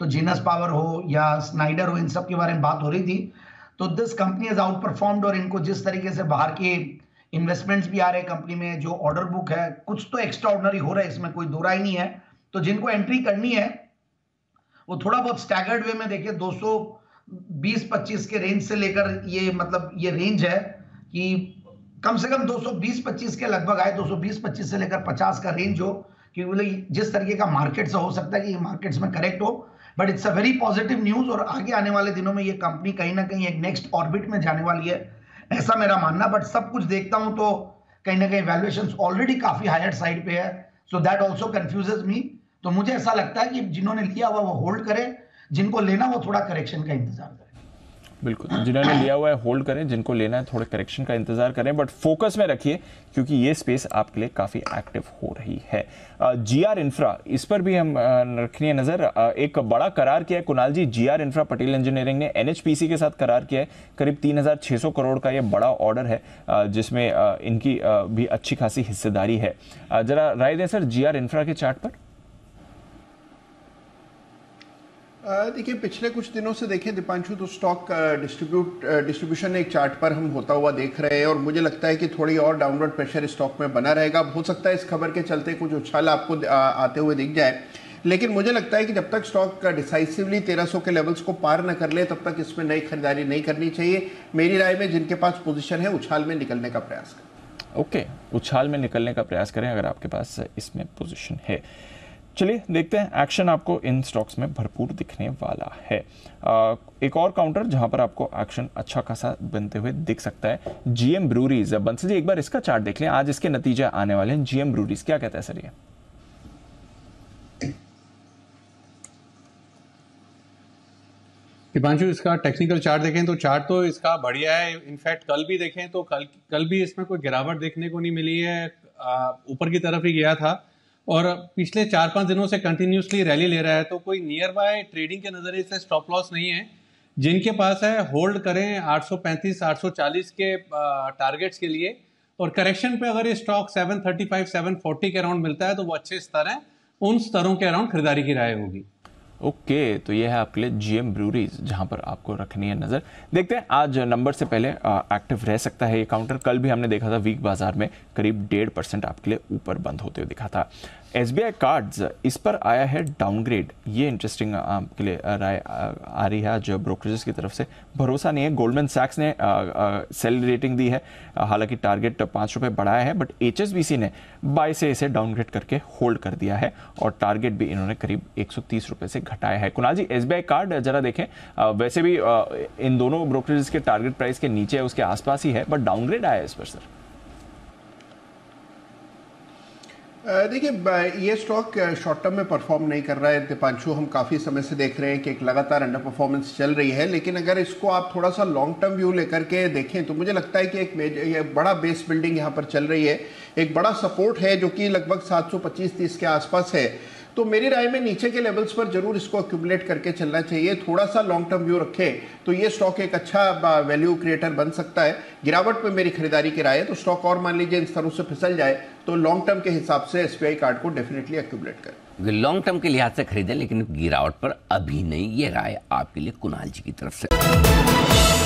तो जीनस पावर हो या स्नाइडर हो इन सब के बारे में बात हो रही थी तो दिस कंपनी इज आउट परफॉर्म्ड और इनको जिस तरीके से बाहर के इन्वेस्टमेंट्स भी आ रहे हैं कंपनी में जो ऑर्डर बुक है कुछ तो एक्स्ट्रा ऑर्डनरी हो रहा है इसमें कोई दो राय नहीं है तो जिनको एंट्री करनी है वो थोड़ा बहुत स्टैगर्ड वे में देखिए 220-25 के रेंज से लेकर ये मतलब ये रेंज है कि कम से कम 220-25 के लगभग आए 220-25 से लेकर 50 का रेंज हो क्योंकि जिस तरीके का मार्केट से हो सकता है कि ये मार्केट्स में करेक्ट हो but it's a very positive news और आगे आने वाले दिनों में ये कंपनी कहीं ना कहीं एक नेक्स्ट ऑर्बिट में जाने वाली है ऐसा मेरा मानना बट सब कुछ देखता हूं तो कहीं ना कहीं वैल्यूएशन ऑलरेडी काफी हायर साइड पे है सो दैट ऑल्सो कंफ्यूजेज मी तो मुझे ऐसा लगता है कि जिन्होंने लिया हुआ वो होल्ड करे जिनको लेना वो थोड़ा करेक्शन का इंतजार करें बिल्कुल जिन्होंने लिया हुआ है होल्ड करें जिनको लेना है थोड़े करेक्शन का इंतजार करें बट फोकस में रखिए क्योंकि ये स्पेस आपके लिए काफ़ी एक्टिव हो रही है जी आर इंफ्रा इस पर भी हम रखनी है नज़र एक बड़ा करार किया है Kunal ji G R infra Patel engineering ने एन के साथ करार किया है करीब तीन करोड़ का ये बड़ा ऑर्डर है जिसमें इनकी भी अच्छी खासी हिस्सेदारी है ज़रा राय दें सर जी आर इंफ्रा के चार्ट पर देखिए पिछले कुछ दिनों से देखें दीपांशु तो स्टॉक डिस्ट्रीब्यूट डिस्ट्रीब्यूशन एक चार्ट पर हम होता हुआ देख रहे हैं और मुझे लगता है कि थोड़ी और डाउनवर्ड प्रेशर स्टॉक में बना रहेगा हो सकता है इस खबर के चलते कुछ उछाल आपको आ, आते हुए दिख जाए लेकिन मुझे लगता है कि जब तक स्टॉक डिसाइसिवली 1300 के लेवल्स को पार न कर ले तब तक इसमें नई खरीदारी नहीं करनी चाहिए मेरी राय में जिनके पास पोजिशन है उछाल में निकलने का प्रयास करें ओके okay, उछाल में निकलने का प्रयास करें अगर आपके पास इसमें पोजिशन है चलिए देखते हैं एक्शन आपको इन स्टॉक्स में भरपूर दिखने वाला है आ, एक और काउंटर जहां पर आपको एक्शन अच्छा खासा बनते हुए दिख सकता है जीएम ब्रूरीज बंसल जी एक बार इसका चार्ट देख लें आज इसके नतीजे आने वाले हैं जीएम ब्रूरीज क्या कहता है सर ये दीपांशु इसका टेक्निकल चार्ट देखें तो चार्ट तो इसका बढ़िया है इनफैक्ट कल भी देखें तो कल कल भी इसमें कोई गिरावट देखने को नहीं मिली है ऊपर की तरफ ही गया था और पिछले चार पांच दिनों से कंटिन्यूसली रैली ले रहा है तो कोई नियर बाय ट्रेडिंग के नज़रिए से स्टॉप लॉस नहीं है जिनके पास है होल्ड करें 835 840 के टारगेट्स के लिए और करेक्शन पे अगर ये स्टॉक 735 740 के अराउंड मिलता है तो वो अच्छे स्तर हैं उन स्तरों के अराउंड खरीदारी की राय होगी ओके तो ये है आपके लिए जीएम ब्रूरीज जहां पर आपको रखनी है नज़र देखते हैं आज नंबर से पहले एक्टिव रह सकता है ये काउंटर कल भी हमने देखा था वीक बाजार में करीब डेढ़ परसेंट आपके लिए ऊपर बंद होते हुए दिखा था एस बी आई कार्ड्स इस पर आया है डाउनग्रेड ये इंटरेस्टिंग आपके लिए राय आ रही है जो ब्रोकरेजेस की तरफ से भरोसा नहीं है गोल्डमैन सैक्स ने सेल रेटिंग दी है हालांकि टारगेट पाँच रुपये बढ़ाया है but H S B C ने बाई से इसे डाउनग्रेड करके होल्ड कर दिया है और टारगेट भी इन्होंने करीब एक सौ तीस रुपये से घटाया है Kunal ji S B I card जरा देखें वैसे भी इन दोनों ब्रोकरेजेस के टारगेट प्राइस के नीचे उसके आसपास ही है बट डाउनग्रेड आया है इस पर सर देखिए ये स्टॉक शॉर्ट टर्म में परफॉर्म नहीं कर रहा है दीपांशु हम काफ़ी समय से देख रहे हैं कि एक लगातार अंडर परफॉर्मेंस चल रही है लेकिन अगर इसको आप थोड़ा सा लॉन्ग टर्म व्यू लेकर के देखें तो मुझे लगता है कि एक ये बड़ा बेस बिल्डिंग यहाँ पर चल रही है एक बड़ा सपोर्ट है जो कि लगभग सात सौ के आसपास है तो मेरी राय में नीचे के लेवल्स पर जरूर इसको अक्यूमुलेट करके चलना चाहिए थोड़ा सा लॉन्ग टर्म व्यू रखे तो ये स्टॉक एक अच्छा वैल्यू क्रिएटर बन सकता है गिरावट में मेरी खरीदारी की राय है तो स्टॉक और मान लीजिए इन स्तरों से फिसल जाए तो लॉन्ग टर्म के हिसाब से एस कार्ड को डेफिनेटली अक्यूमुलेट करें लॉन्ग टर्म के लिहाज से खरीदें लेकिन गिरावट पर अभी नहीं ये राय आपके लिए कुणाल जी की तरफ से